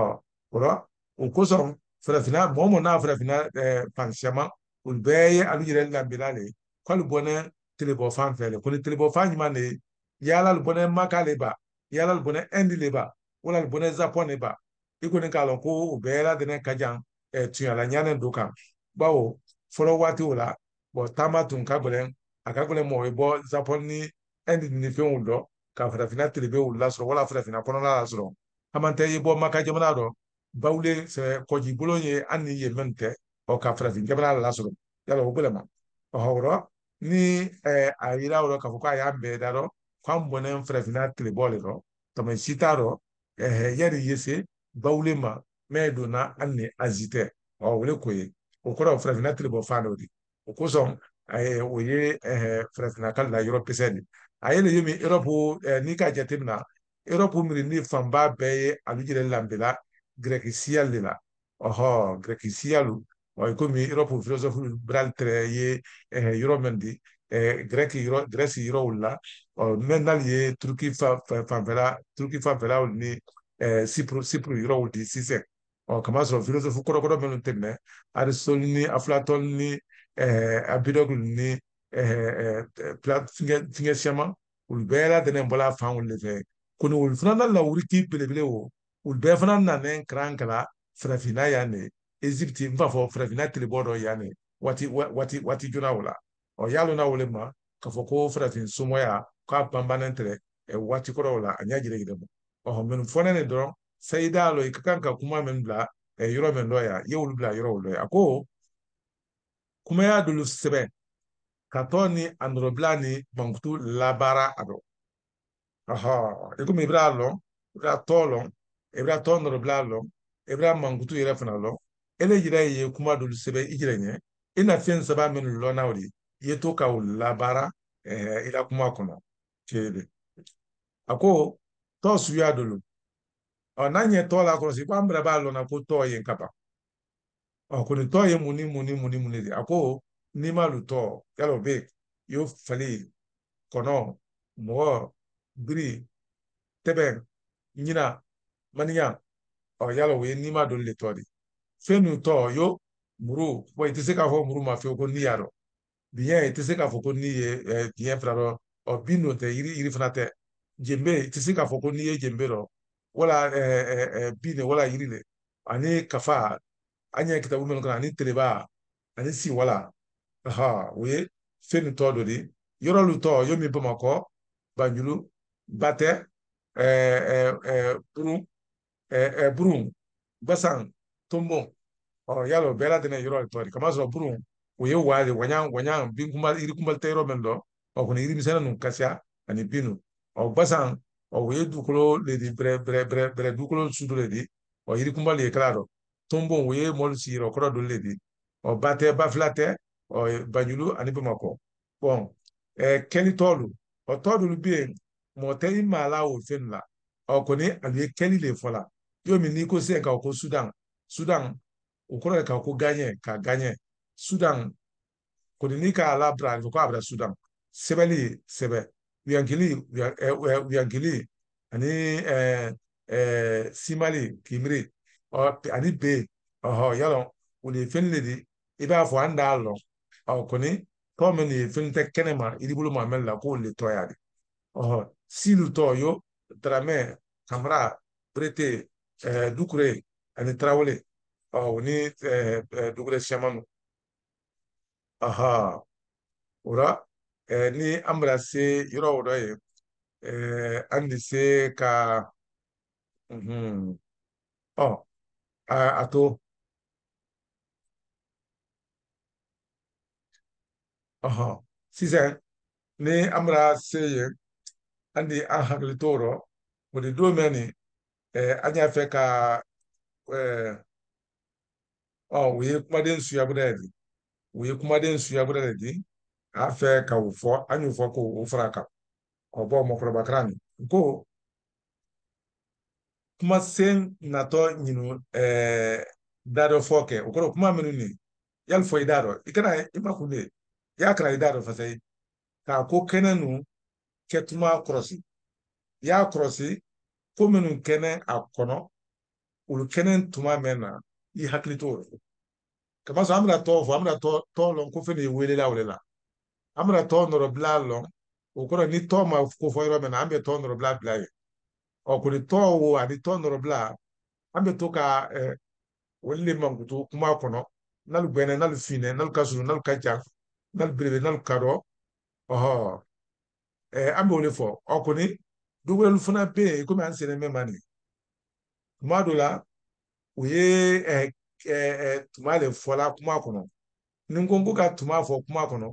Speaker 1: o la o kosɔn farafinna mɔgɔ mɔgɔ n'a farafinna ɛɛ pansiyama olu bɛɛ ye alu yɛrɛ lanbela le k'alu bɔnɛ telebɔ fɛ le ko ni telebɔ ɲuman de ye yala lu bɔnɛ maka le ba yala lu bɔnɛ ɛndi le ba wala lu bɔnɛ zapɔn le ba i kɔni k'a lɔn ko o bɛɛ la dɛnɛ ka jan ɛɛ tunyala ɲanen do kan bawo fɔlɔ waati o la bɔn taama tun ka gɛlɛn a ka gɛlɛn mɔgɔ ye bɔ zapɔn ni ɛndi ni fɛnw dɔn ka farafinna tiribew la wala farafinna kɔnɔna la sɔrɔ caman tɛ i bɔ maka jamana dɔ bawule sɛ kɔji bolo ye an ni ye mɛn tɛ ɔ ka farafin jamana la yala o gɛlɛma ɔhɔrɔ ni ɛ a yira o k'a fɔ k'a y'a bɛɛ da dɔ k'an bɔnnen farafinna tilebɔ le dɔ tɔmɔ t'a dɔ ɛhɛ yari ye se bawule ma mɛ donna an ni azi tɛ ɔ o le ko ye o kɔrɔ farafinna tilebɔ fan dɔ de o kosɔn o ye farafinna ka la yɔrɔ pɛsɛ de ayele yemi europe eh, n'i ka jate mina europe miirindi fanba bɛɛ ye alujire lanbela greki siyal de la ɔhɔ greki siyalu i komi europe philosophe liberal tɛrɛ ye eh, yɔrɔ min di eh, greki yɔrɔ grɛsi yɔrɔw la ɔ mɛnal ye turki fanfɛla turki fanfɛlaw ni eh, sipru sipru yɔrɔw di sisan ɔ kama sɔrɔ philosophe kɔrɔkɔrɔ minnu tɛmɛnɛ arisitɔli ni afilatɔli ni eh, abidɔgulu ni fingɛ siyaman olu bɛɛ latɛnɛn bɔla fan olu de fɛ kɔni olu fana na lawuri k'i belebele o olu bɛɛ fana nanen karan kala farafinna yan de ezipiti n b'a fɔ farafinna tilebɔ dɔ yan de waati waati o la ɔ yalo n'a wele ma k'a fɔ ko farafin somɔya k'a banbannen tɛ e waati kɔrɔ la a ɲɛ jire jire ma ɔ mɛ nin fɔ ne dɔrɔn sayi da lɔ i ka kan ka kuma min bila e yɔrɔ min dɔ yan i y'olu bila yɔrɔ o dɔ ye a ko kumaya dolu sɛbɛn tatɔ ni anɔrɔbila labara ado. Aha, ɔhɔ i komi i bɛ a lɔn i bɛ a tɔ lɔn i bɛ a tɔ nɔrɔbila lɔn i bɛ a mankutu yɛrɛ fana lɔn ele yira ye kuma dolu sɛbɛn i yɛrɛ ɲɛ i na fɛn saba minnu lɔnna o de i ye to ka o labara ɛɛ i kuma kɔnɔ kele a ko tɔ suguya dolo ɔ n'an ye la kɔlɔsi ko an bɛrɛ b'a lɔnna ko tɔ ye ka ban ko nin tɔ ye mun ni mun ni mun n'i m'alu tɔ yala o bɛ yen y'o fali kɔnɔ mɔgɔ biri tɛbɛn ɲina maniya ɔ yala o ye n'i ma dɔn le tɔ de fɛn n'u tɔ yo muru bɔ i tɛ se k'a fɔ muru ma fiyewu ko n'i y'a dɔn biyɛn i tɛ se k'a fɔ ko n'i ye biyɛn fana dɔn ɔ bin n'o tɛ yiri yiri fana tɛ jenbe i tɛ se k'a fɔ ko n'i ye jenbe dɔn wala bin de wala yiri de ani kafa an yɛ kitabu minnu kan ani tereba ani siwala ha we feni tɔ do di yɔrɔlu tɔ yomi bamakɔ banjulu batɛ ɛɛ ɛɛ burun ɛɛ ɛ burun gbasan tombon ɔ yala o bɛɛ la tɛnɛ yɔrɔ tɔ de kama sɔrɔ burun o ye waa de waɲan waɲan binkunba yirikunbali tɛ yɔrɔ min dɔ ɔ kɔni yirimisɛnɛ ninnu kasiya ani binu ɔ gbasan ɔ o ye dugukolo le di bɛrɛ bɛrɛ bɛrɛ bɛrɛ dugukolo su dɔ le di ɔ yirikunbali ye kala dɔ tombon o mɔlu sigiyɔrɔ kɔrɔ dɔ le di ɔ ba tɛ tɛ banyulu ani bamakɔ bɔn kɛli tɔɔlu ɔ tɔɔlu bɛ yen mɔɔ tɛ i maa la o fɛn la ɔ kɔni alu ye kɛli le fɔ la yɔrɔ min n'i ko sisan k'a ko sudan sudan o kɔrɔ ye k'a fɔ ko gagné ka gagné sudan kɔni n'i k'a labila a bɛ fɔ ko a bɛ sudan sɛbɛli sɛbɛ wuyankili wuyankili ani ɛɛ ɛɛ simali kimiri ɔ ani be ɔhɔ yalɔ o de ye fɛn le di i b'a fɔ an t'a lɔn kɔni tɔɔ min ye fɛn tɛ kɛnɛ ma i bolo maa mɛ la k'o le tɔya de ɔhɔ silu tɔ yo daramɛ kamara berete ɛɛ dukure ani tarawele ɔ ni ɛɛ ɛɛ dukure sɛmanu aha o la ɛɛ ni an bɛna se yɔrɔ o dɔ ye ɛɛ an de se ka ɔ mhm. a to. sisan ni an bɛna se yen an di an hakili t'o rɔ o de don bɛ nin an y'a fɛ ka o ye kumaden suya bɛrɛ de di o ye kumaden suya bɛrɛ de di an fɛ ka o fɔ an y'o fɔ k'o fara a kan ka bɔ mɔgɔkɔrɔba kalan nin ko kuma natɔ ɲinu eh, da dɔ fɔ kɛ o kɔrɔ kuma minnu nin yali fɔ i da dɔ i kana i ma kun de yakra ida do fasai ka ko kenenu ketuma krosi ya krosi ko minnu kɛnɛ a kɔnɔ olu kɛnɛ tuma mɛn na i hakili t'o la kamasɔrɔ an bɛna tɔw fɔ an bɛna tɔ tɔw ko fɛn de ye welela o de la to bɛna tɔw nɔrɔbila lɔn o kɔrɔ ni to ma ko fɔ yɔrɔ min na an bɛ tɔw nɔrɔbila bila yen ɔ kɔni tɔw wo ani tɔw nɔrɔbila an bɛ to ka ɛ eh, olu de mankutu kuma kɔnɔ n'alu gbɛnɛ n'alu fine, n'alu ka surun n'alu lal birebe lal kadɔ ɔhɔ ɛɛ an b'o de fɔ ɔ kɔni dugulɛlu fana bɛ yen komi an selen bɛ ma nin tuma dɔ la u ye ɛɛ ɛɛ tuma de fɔla kuma kɔnɔ ni n ko n ko ka tuma fɔ kuma kɔnɔ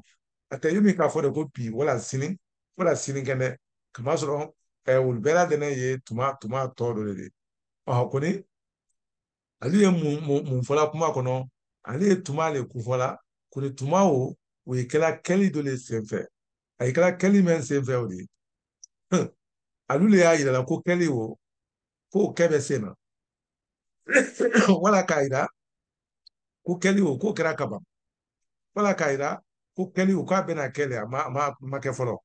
Speaker 1: a tɛ yiri min k'a fɔ de ko bi wala sini wala sini kɛnɛ kamasɔrɔ ɛɛ e, olu bɛɛ la dɛnɛ ye tuma tuma tɔ dɔ de ye ɔhɔ kɔni ale ye mun mun mun fɔla kuma kɔnɔ ale ye tuma de kofɔla kɔni tuma o o ye kɛla kɛli dɔ le senfɛ hm, a ye kɛla kɛli min senfɛ o de ye alu le y'a yira la ko kɛli o k'o kɛ bɛ sen na wala k'a yira ko kɛli o k'o kɛra kaban wala k'a yira ko kɛli o k'a bɛna kɛ le a ma a ma a ma kɛ fɔlɔ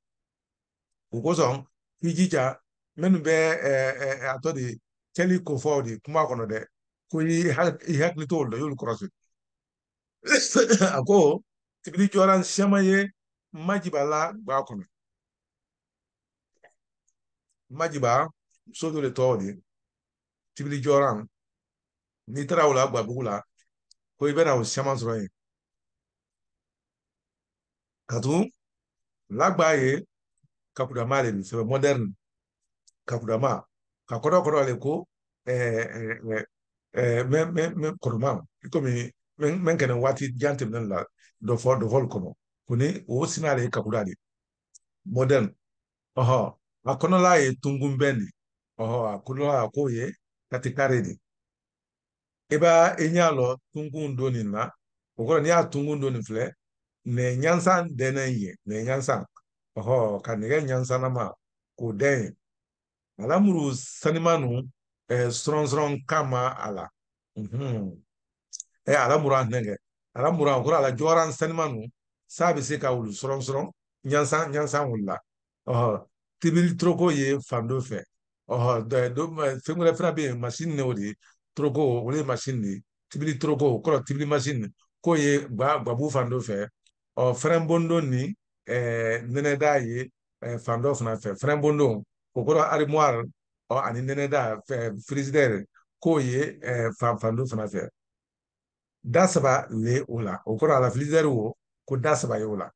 Speaker 1: o kosɔn k'i jija minnu bɛ ɛɛ ɛ a tɔ de kɛli kofɔw de kuma kɔnɔ dɛ ko i hakili t'o la i y'olu kɔrɔsi a ko tibili jɔra n shɛma ye majiba la gbaa kɔnɔ majiba muso dɔ de tɔgɔ de tibili jɔra n'i taara o la gbabugu la ko i bɛna o shɛma sɔrɔ yen ka tun lagbaa ye kakudama le ni sɛbɛ moderne kakudama ka kɔrɔ kɔrɔ le ko ɛɛ ɛɛ ɛɛ mɛ mɛ mɛ kɔrɔma i komi mɛ dɔfɔ dɔfɔl kɔmɔ kò ní o sinna de kakura de modern ɔhɔ a kɔnɔla ye tungun bɛ ni ɔhɔ a kɔnɔla a k'o ye katikare de i b'a i y'a lɔ tungun don nin na o kɔrɔ n'i y'a tungun don nin filɛ nɛ ɲansan dɛnɛ ye nɛ ɲansan ɔhɔ ka nɛgɛ ɲansanama k'o dɛn ye alamuru sanimanu ɛɛ eh, sɔrɔnsɔrɔn kan ma a la ɛɛ mhm. eh, alamuru a nɛgɛ ara muran kura la jɔran sanima nu saa bɛ se ka wulu sɔrɔn sɔrɔn ɲansan ɲansan wulila ɔhɔ tibili toroko ye fan dɔ fɛ ɔhɔ fɛn wɛrɛ fana bɛ yen masini ne o de ye toroko o de ye masini de ye tibili toroko kɔrɔ tibili masini k'o ye gba gbabu fan dɔ fɛ ɔ fɛrɛnbondo ni ɛɛ nɛnɛda ye ɛɛ fan dɔ fana fɛ fɛrɛnbondo o kɔrɔ arimoire ɔ ani nɛnɛda fɛ firizidɛri k'o ye ɛɛ fan fan dɔ fana fɛ da saba le o la o kɔrɔ a la filizɛri wo ko da saba ye o la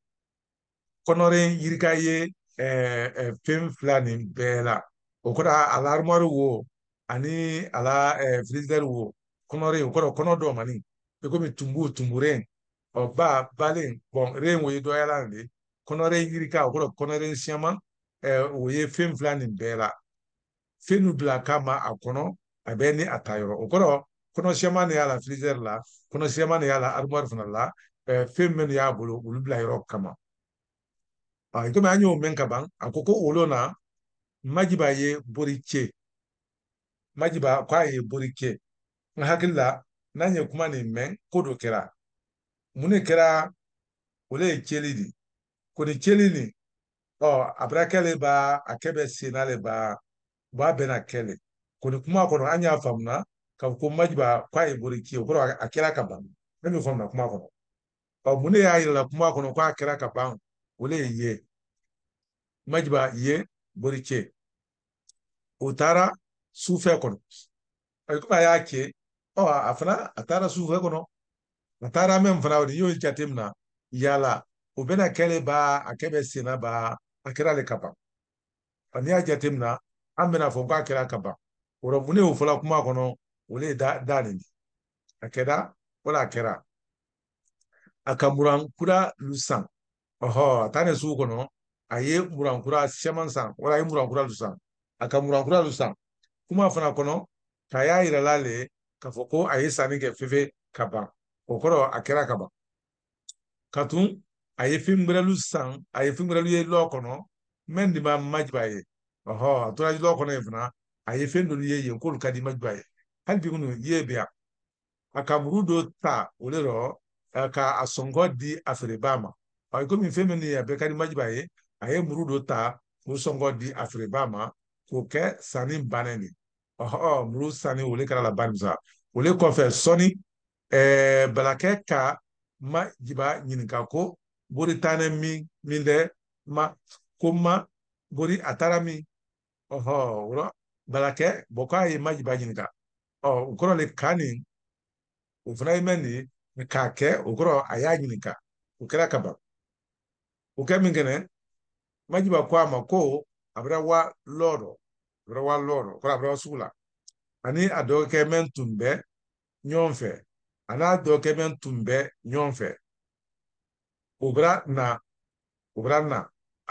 Speaker 1: kɔnɔre yirika ye ɛɛ eh, ɛ eh, fɛn fila nin bɛɛ la o kɔrɔ a la arimɔri wo ani a eh, la ɛ filizɛri wo kɔnɔre o kɔrɔ kɔnɔ dɔ mani i komi tunbu tunburen ɔ ba balen bɔn ren o ye dɔyala nin de kɔnɔre yirika o kɔrɔ kɔnɔre siɲɛma ɛɛ o ye fɛn fila nin bɛɛ la fɛn min bila k'a ma a kɔnɔ a bɛ ni a ta yɔrɔ o kɔrɔ この島にあらフリゼルら、この島にあらアルマルフなら、fɛn de eh, y'a la la la la de y'a y'a fana fɛn bolo olu bila yɔrɔ kama ah, i komi an y'o mɛn ka ban a ko ko olu na majiba ye bori ce majiba k'a ye bori ce n hakili la n'an ye kuma nin mɛn ko dɔ kɛra mun de kɛra olu ye celi di ko nin celi nin ɔ abirakɛle b'a a kɛ bɛ senna n'ale b'a u b'a bɛɛ na kɛle ko nin kuma kɔnɔ an y'a faamu na. k'a fɔ ko majiba k'a ye bori ki o kɔrɔ a kɛra ka ban ne bɛ faamuya kuma kɔnɔ ɔ mun ne y'a yira la kuma kɔnɔ k'a kɛra ka ban o de ye ye majiba ye bori cɛ o taara sufɛ kɔnɔ ayi komi a y'a kɛ ɔ a fana a taara sufɛ kɔnɔ a taara min fana o de y'o jate minɛ yala o bɛna kɛlen ba a kɛ bɛ senna ba a kɛra de ka ban ɔ n'i y'a jate minɛ an bɛna fɔ k'a kɛra ka ban o la mun ne y'o fɔla kuma kɔnɔ o le da daani a kera wala a kera a ka murankura lu san ɔhɔ a taa-ne sugu kɔnɔ a ye murankura san wala a ye murankura lu san a ka murankura kuma fana kɔnɔ taa y'a jirala ka fɔ ko a ye sani kɛ fefe ka ban o kɔrɔ a kɛra ka ban ka tun a ye fɛn mberali san a ye fɛn mberali ye lɔ kɔnɔ mɛndiba ma jụọ a ye ɔhɔ a fana a ye ye yen k'olu ka kalbigunu yeɓeya aka burudo ta olero ka a sɔngɔ di a feereba ma ɔ komi fɛn min ye a bɛɛ ka di majiba ye a ye muru dɔ ta k'o sɔngɔ di a feereba ma k'o kɛ sanni bannen de ɔhɔ muru sanni o le kɛra la banni sa o le kɔfɛ sɔɔni ɛɛ balakɛ ka majiba ɲininka ko bori tanɛ min min dɛ ma ko ma bori a taara min ɔhɔ balakɛ bɔn k'a ye majiba ɲininka okoro le kani ofuna imeni kake okoro ayajinika okera kaba okemingene majiba kwama ko abra wa loro abra wa loro okora abra sula ani adoke mentumbe nyonfe ana adoke mentumbe nyonfe obra na obra na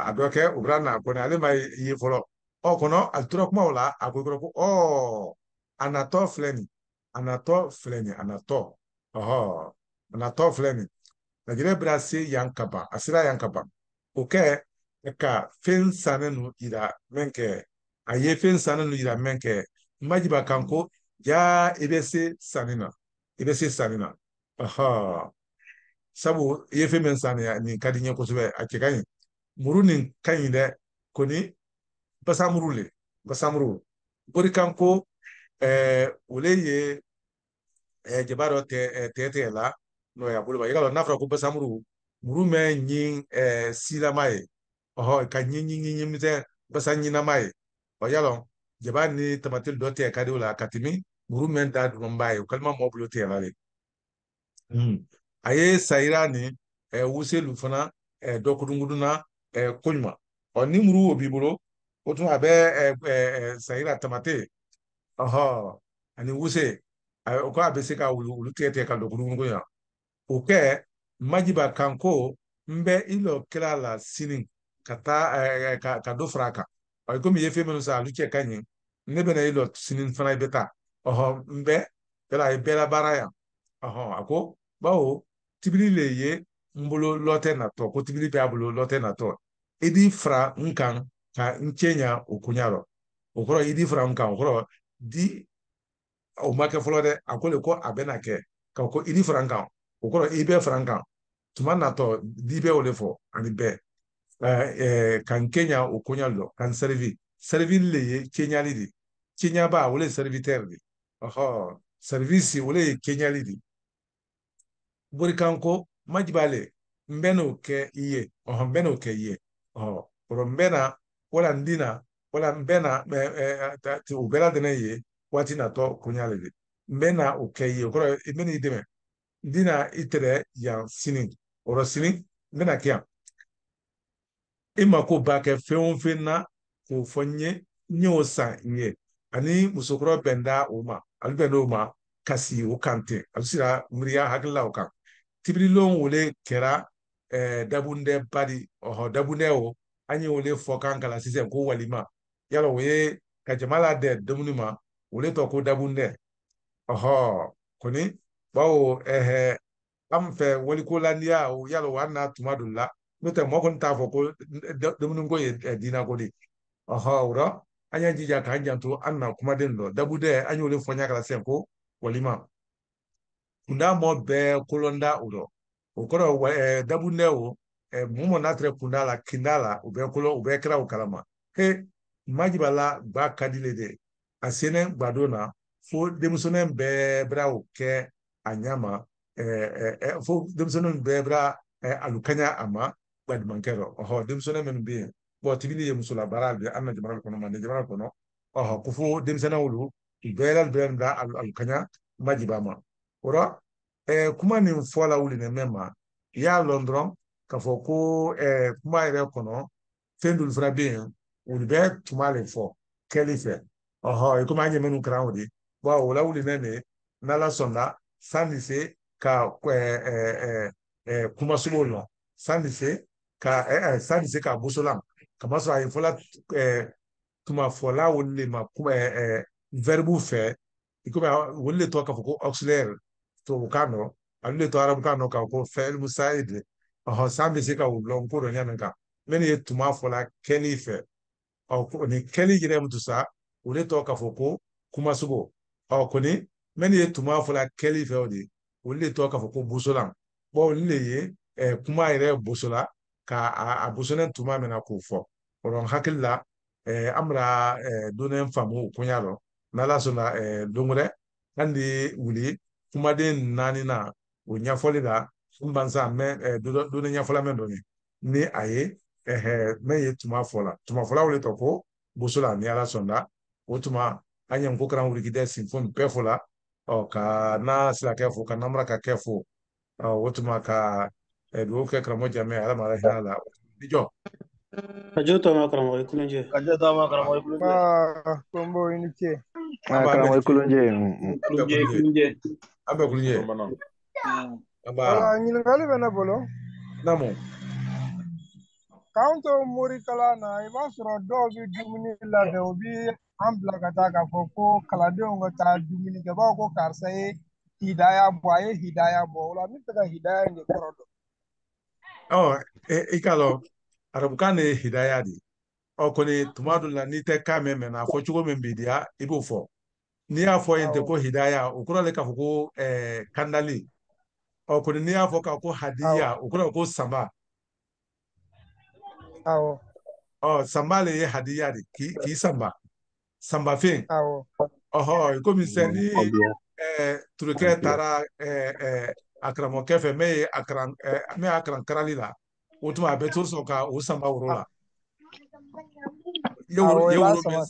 Speaker 1: adoke obra na kone ale mai yi folo okono altura kuma ola akwekoro ko oh Anato filɛ nin anatɔ filɛ nin Anato ɔhɔ anatɔ oh, filɛ nin Nigeria bɛna se yan ka ban a sera yan ka ban o kɛ ka fɛn sannen no yira min kɛ a ye fɛn sannen no yira min kɛ n ma jiba kan ko ja ya i bɛ se sanni na i bɛ se sanni na ɔhɔ sabu i ye fɛn min sanni ya nin ka di n ye kosɛbɛ a cɛ ka ɲi muru nin ka ɲi dɛ basamuru le basamuru borikanko oleye jebaro tɛɛtɛɛ la no ya bolo ba yekalo n'a fɔra ko basamuru muru mɛ nyin silama ye ɔhɔ ka ɲinɲinɲinmi tɛ basa ɲinama ye ɔ yalɔ jaba ni tamateli dɔ tɛ ka di e. o la ka hmm. tɛmi muru mɛ da dunba ye o kalima mɔɔ bolo tɛɛla le a ye sayira ni wuselu fana dɔ kudungudunna koɲuman ɔ ni muru o b'i bolo o tun a bɛ sayira tamate ɔhɔ ani wuse o ko a bɛ se ka wulu wulu tigɛ tigɛ ka don kurukuru yan o kɛ majiba kan ko n bɛ i lɔ kira la sini ka taa ɛɛ ka ka dɔ fara a kan ɔ komi i ye fɛn minnu san olu cɛ ka ɲi ne bɛ na i lɔ sini fana i bɛ taa ɔhɔ n bɛ yala a ye bɛɛ baara yan ɔhɔ a ko bawo tibili le ye n bolo lɔtɛ natɔ ko tibili bɛ a bolo lɔtɛ natɔ i d'i fara n kan ka n cɛ ɲa o koɲa rɔ o kɔrɔ i b'i fara n kan o kɔrɔ di o ma kɛ fɔlɔ dɛ a ko le ko a bɛna kɛ ka ko i ni fara n kan o kɔrɔ i bɛ fara n kan tuma natɔ di bɛ o de fɔ ani bɛɛ ɛɛ ka n kɛɲa o koɲali lɔ ka n sɛrivi sɛrivili le ye kɛɲali de kɛɲaba o le ye sɛrivitɛri de ɔhɔ sɛrivisi o le ye kɛɲali de borikanko majibale n bɛ n'o kɛ i ye ɔhɔ n bɛ n'o kɛ i ye ɔhɔ kɔrɔ n bɛ na wala n dina wala m e, bɛ na u bɛɛ ladɛnɛ ye waati natɔ kunyalele n bɛ na o kɛ ye o kɔrɔ n bɛ n'i dɛmɛ n bɛ na i tɛrɛ yan sini o rɔ sini n bɛ na kɛ yan i mako b'a kɛ fɛn o fɛn na k'o fɔ n ye n y'o san n ye ani musokɔrɔ bɛn da o ma ale bɛn n'o ma ka si o kan ten a bɛ se ka miiriya hakilila o kan tibirilon wele kɛra ɛɛ dabundɛ badi ɔhɔ dabundɛ o an ye o de fɔ k'an kalan sisan ko walima yala o ye ka jama la dɛ dumuni ma o le tɔ ko dabun dɛ ɔhɔ kɔni bawo ɛhɛ an fɛ waliko landiya o yala o hali n'a tuma don la n'o tɛ mɔgɔ kɔni t'a fɔ ko dumuniko ye diinako de ɔhɔ o rɔ an y'an jija k'an janto an na kumaden dɔ dabu dɛ an y'o de fɔ n y'a kala sɛn ko walima kunda mɔ bɛɛ kolonda o rɔ o kɔrɔ ɛɛ dabu dɛ o ɛɛ mun n'a tɛrɛ kunda la kinda la u bɛ kolon u bɛ kira o kalama he majiba la gba ka di le de a senen gbadon na fo denmisɛnnin bɛɛ bɛra o kɛ a ɲɛ ma eh, eh, eh, fo denmisɛnnin bɛɛ bɛra alukanya a ma gbadumankɛ rɔ ɔhɔ denmisɛnnin minnu bɛ yen bɔn tibili ye musolabaara bi an na jamana kɔnɔ mande jamana kɔnɔ ɔhɔ ko fo denmisɛnnin wolo bɛɛ la bɛɛ bila alukanya majiba ma o rɔ kuma nin fɔ la wuli nin mɛn ma i y'a lɔn dɔrɔn k'a fɔ ko kuma yɛrɛ kɔnɔ fɛn dɔw fana bɛ yen wuli bɛɛ tuma le fɔ kɛli fɛ ɔhɔ i komi an ye minnu kalan o de bɔn o lawulilen de n'ala sɔnna sanni se ka kuma suguw la sanni se ka sanni se ka bosola kamasɔrɔ a ye fɔla tuma fɔla olu de ma kuma vɛribu fɛ i komi olu de tɔgɔ k'a fɔ ko auxiliaire tubabukan nɔ ale de to arabukan nɔ k'a fɔ ko fɛn musa ye de ɔhɔ san bɛ se ka wulɔ n ko dɔ ɲɛ nin kan ne nin ye tuma fɔla kɛli fɛ nin kɛli yɛrɛ mutu sa o de tɔ k'a fɔ ko kumasogo ɔ kɔni mɛni ye tuma fɔla kɛli fɛ o de olu de tɔ k'a fɔ ko bosolan bɔn nin de ye ɛ kuma yɛrɛ bosola ka a a bosonen tuma min na k'o fɔ o la n hakili la ɛ an bɛna ɛ donnen faamu o koɲa rɔ n'ala sɔnna ɛ don wɛrɛ an de wuli kumaden naani na o ɲɛfɔli la n bansa n bɛ ɛ don ɲɛfɔla mɛn dɔ ni a ye min ye tuma fɔ la tuma fɔla wele tɔ ko boso la ni ala sɔnna o tuma an ye ko karan wurikidɛ sinfo nin bɛɛ fɔ la ɔ ka na sirakɛ fo ka namara ka kɛ fo ɔ o tuma ka dugawu kɛ karamɔgɔ jamɛ ala ma ala hinɛ la i jɔ. kajo tɔma karamɔgɔ i kulonje. kajo tɔma karamɔgɔ i kulonje. aa ko n b'o i ni ce. karamɔgɔ i kulonje. kulonje kulonje. an bɛ kulonje. ɲininkali bɛ ne bolo. naamu. K'anw to morikalan na i b'a sɔrɔ dɔw bɛ dumuni labɛn u bɛ an bila ka taa k'a fɔ ko kalandenw ka taa dumuni kɛ b'a fɔ ko karisa ye hidaya bɔ a ye hidaya bɔ o la n bɛ fɛ ka hidaya in de kɔrɔ dɔn. i k'a dɔn arabukan de ye hidaya de ye ɔ kɔni tuma dɔ la n'i tɛ kan mɛn mɛ a fɔ cogo min b'i diya i b'o fɔ n'i y'a fɔ yen tɛ ko hidaya eh, o kɔrɔ de k'a fɔ ko kandali ɔ kɔni n'i y'a fɔ k'a ko hadiya o kɔrɔ ko sanba Awo. ɔ oh, sanba le ye hadiya de k'i k'i sanba sanbafɛn awɔ ɔhɔ komi mm, sɛ ni ɛɛ turukɛ taara eh, ɛɛ a karamɔgɔkɛ fɛ mɛ ye a kalan ɛɛ mɛ y'a karali la o tuma a bɛ to sɔn ka o sanba woro la ye woro ye woro mɛ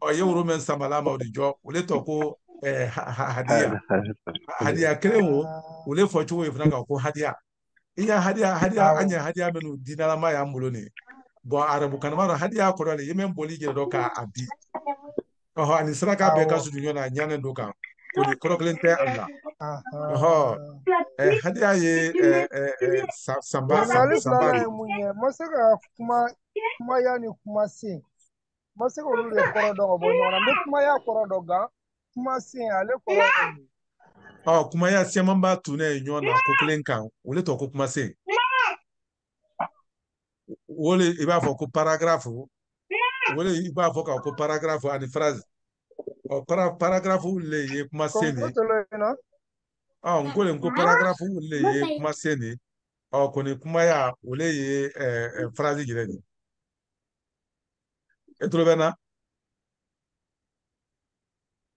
Speaker 1: ɔ ye woro mɛ la ma o de jɔ o le tɔ ko ɛɛ hadiya hadiya kelen o o de fɔ cogo ye fana ka ko hadiya i y'a hadiya hadiya an ye hadiya minnu di n'ala ma y'an bolo nin ye. bɔn arabu kanama na hali y'a kɔrɔ le i bɛ boli yɛrɛ dɔ k'a bi ɔhɔ ani saraka bɛɛ ka surun ɲɔgɔn na a ɲanen kan o de kɔrɔ kelen tɛ a la ɔhɔ ɛ hali y'a ye ɛ ɛ sanba sanba sanba sanba de. n ma se ka kuma kuma ya ni kuma sen n ma se ka de kɔrɔ dɔn ka bɔ ɲɔgɔn na n bɛ kuma ya kɔrɔ dɔn nka kuma sen ale kɔrɔ ye mun ɔ kuma ya sɛman b'a tun ne ɲɔgɔn na ko kelen kan o de tɔ ko kuma sen wole i b'a fɔ ko paragraphe wole i b'a fɔ k'a ko paragraphe ani phrase ɔ para paragraphe le ye kuma sen de ɔ n ko le ko paragraphe le ye kuma sen de ɔ kɔni kuma ya o le ye ɛɛ ɛ phrase yɛrɛ de e tulo bɛ n na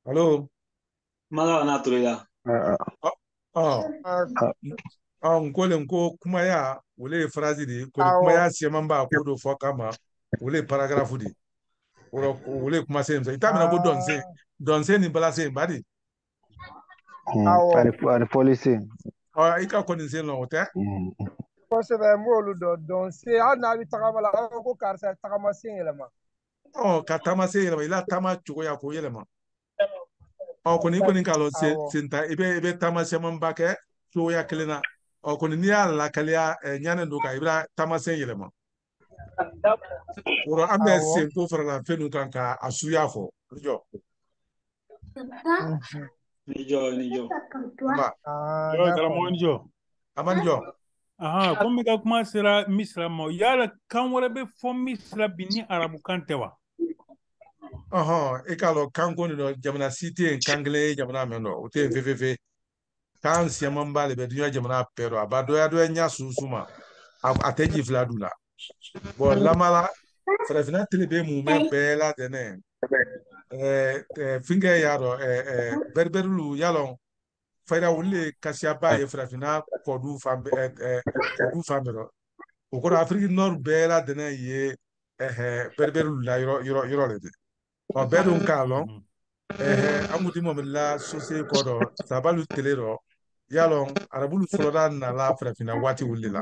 Speaker 1: alo. kumakan na tulo la nkole nko kuma ya wule phrase di ko kuma ya se mamba ko do fo kama wole paragraphe de wole wule kuma se mse ita mina ko ah. don se don hmm, se ni bala se badi ani ani policy ah ika ko ni se no te hmm. kosɛbɛ n b'olu dɔn don se hali n'a bɛ tagama la a b'a fɔ ko karisa tagama sen yɛlɛma. ɔ ka taama sen yɛlɛma i la taama cogoya k'o yɛlɛma ɔ kɔni i kɔni k'a lɔn sen ta i bɛ taama sɛmanba kɛ cogoya kelen na ɔkɔni n'i eh, ah, y'a lakaliya ɲani don kan i bɛna taamasen yɛlɛma wɔrɔ an bɛ senko farala fɛn ninnu kan k'a suguya fɔ jɔ. ni jɔ ni jɔ. yɔrɔ karamɔgɔ ni jɔ. a ma ni ka kuma sera misira ma yala kan wɛrɛ bɛ fɔ misira bi ni arabukan tɛ wa. ɔhɔn i e k'a dɔn kanko nin dɔ jamana si tɛ yen kan kelen ye jamana mɛn dɔ o tɛ yen fefefe kan siɛma mba le bɛdunya jamana pɛɛ do a ba dɔya dɔya nya sunsuma a tɛ la bɔn lamala farafinna tele bɛ mun bɛ bɛɛ la tɛnɛ ɛɛ yaro finkɛ y'a dɔn ɛɛ ɛɛ bɛribɛrilu yalɔn fayida olu de kasiyaba ye farafinna kɔdu fan bɛɛ ɛɛ kɔdu fan bɛɛ rɔ la tɛnɛ ye ɛɛ bɛribɛrilu la yɔrɔ yɔrɔ yɔrɔ de tɛ ɔ bɛɛ dun k'a lɔn ɛɛ an la sose kɔ dɔ sabalu tele yalɔ arabulu sɔrɔda nana farafinna waati wuli la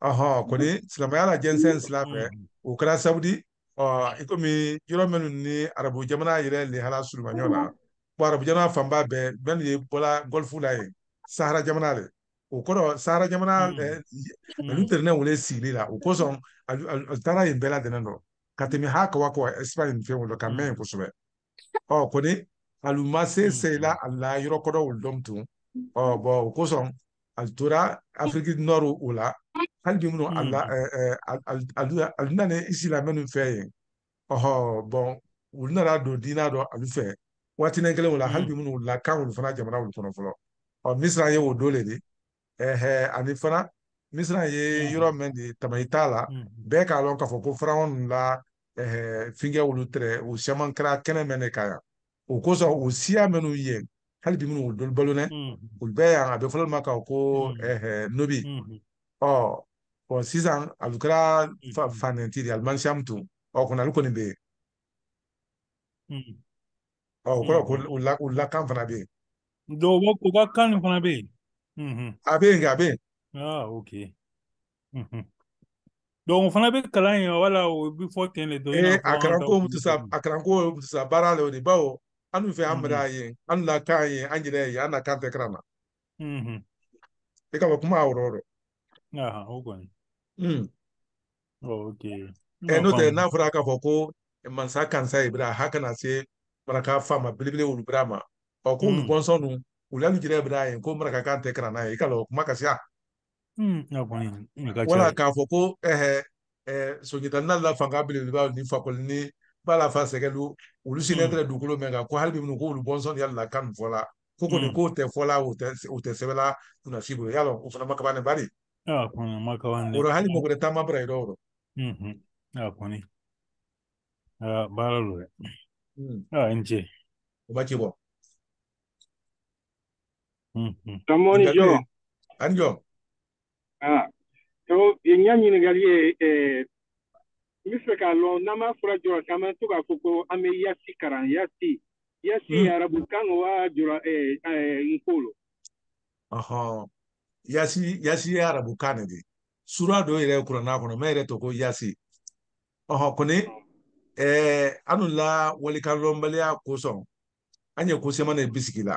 Speaker 1: ɔhɔn kɔni silamɛya la jɛnsɛn sira fɛ o kɛra sabudi ɔ i komi yɔrɔ minnu ni arabu jamana yɛrɛ lehala suruma ɲɔgɔn na bon arabu jamana fanba bɛɛ minnu ye bɔla gɔlifu la yen sahara jamana le o kɔrɔ sahara jamana olu tɛrɛnɛ wele sigili la o kosɔn a taara yen bɛɛ la dɛnɛ dɔ ka tɛmɛ ha kawa kɔ espagne fɛn o dɔ ka mɛn yen kosɛbɛ ɔ kɔni hali se seyila a oh, hmm. la yɔrɔ kɔrɔ olu dɔn tun ɔ bɔn o kosɔn a tora afiriki nɔri o la hali bi minnu a la ɛɛ a nana isilamɛnu fɛ yen ɔhɔ oh, bɔn olu nana don diinɛ dɔ olu fɛ waati nan kelen o la hali bi minnu hmm. la kan olu fana jamana olu kɔnɔ fɔlɔ ɔ misira ye o don le de eh, ɛhɛ eh, ani fana misira ye yɔrɔ mɛn de tama i t'a la bɛɛ eh, k'a lɔn k'a fɔ ko faraw la ɛɛ fɛnkɛ olu tɛrɛ o caman kɛra kɛnɛ mɛn de kan yan o kosɔn o siya minnu ye hali bi minnu dɔnni balo dɛ o bɛɛ yan a bɛ fɔlɔ ma kan ko nobi ɔ bɔn sisan a bɛ kɛra fanɛnti de alimami siyamu tun ɔ kɔni ale kɔni bɛ yen ɔ o kɔrɔ ko o lakan fana bɛ yen. donc o ka kan fana bɛ yen. Mm-hmm. a bɛ yen nka a bɛ yen. ah ok. Mm-hmm. donc o fana bɛ kalan yen wala o bɛ fɔ ten de. ee a kalan eh, ko mutusa a kalan mutusa baara la o de bawo an fɛ an bɛrɛ ye an la kan ye an yɛrɛ ye an na kan tɛ kɛra na i ka fɔ kuma a wɔrɔ wɔrɔ o kɔni n'o tɛ n'a fɔra k'a fɔ ko mansa kansa ye bira ha kana se maraka faama belebele olu bira ma ɔ ko olu bɔnsɔn nu olu yanu jira bira ye ko maraka kan tɛ kɛra n'a ye i ka lɔ kuma mm, ka siya wala k'a fɔ ko ɛhɛ eh, sonyidani n'a la fanga belebeleba ni fakoli ni bala fa sɛgɛ lu olu sigilen tɛ dugukolo min kan ko hali bi minnu k'olu bɔnsɔn de y'a la kan fɔla ko kɔni k'o tɛ fɔla o tɛ o tɛ sɛbɛla bolo yala o fana ma kaba ne bari. a kɔni ma kaba ne. o la hali mɔgɔ wɛrɛ taama bara yɔrɔ o yɔrɔ. a kɔni aa baara lo dɛ. aa n cɛ. o ma ci bɔ. tɔmɔ ni jɔ. ani jɔ. aa tɔmɔ n y'a ɲininkali ye n bɛ fɛ k'a lɔn n'an b'a fura jɔra k'an bɛ to k'a fɔ ko an bɛ yasi kalan yasi yasi hmm. arabu kan ka waa jɔra n ko lo. ɔhɔn yasi yasi ye arabukan de ye sura dɔ yɛrɛ ye kuranna kɔnɔ mɛ yɛrɛ tɔ ko yasi ɔhɔn kɔni ɛɛ anw la walikan lɔnbaliya kosɔn an ye ko de bisigi la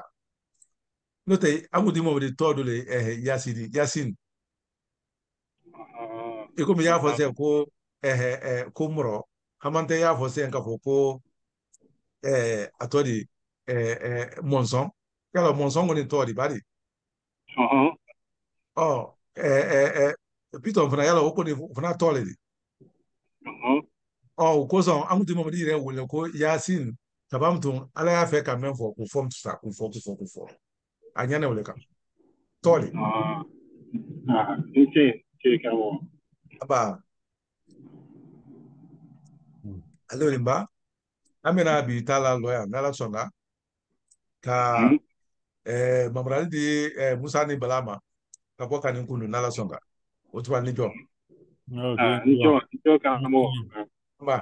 Speaker 1: n'o tɛ an kun ti mɔbili tɔ dɔ de ɛɛ yasi di yasi. i komi i y'a fɔ sisan ko. eh, kumrɔ haman tɛ y'a fɔ sen k'a fɔ ko ɛɛ eh, a tɔ di ɛɛ eh, ɛɛ eh, mɔnzɔn yala mɔnzɔn kɔni tɔ de bari ɔ uh-huh. oh, pitɔn fana yala o kɔni fana tɔ le di ɔ o kosɔn an tun tɛ mamadi yɛrɛ wele ko yasin kaban tun ala y'a fɛ ka mɛn fɔ k'u fɔ sa k'u fɔ k'u fɔ k'u fɔ a ɲɛna o le kan tɔ le. n ce n ce ka bɔ. alemba amina bi taala lɔya n'ala sɔnna ka ɛɛ hmm? eh, mamarali di ɛɛ eh, musa ni bala ma ka bɔ kani kundu n'ala sɔnna o tuma ni jɔ. Ah, ah, ni jɔ ni jɔ kan bɔ. nba.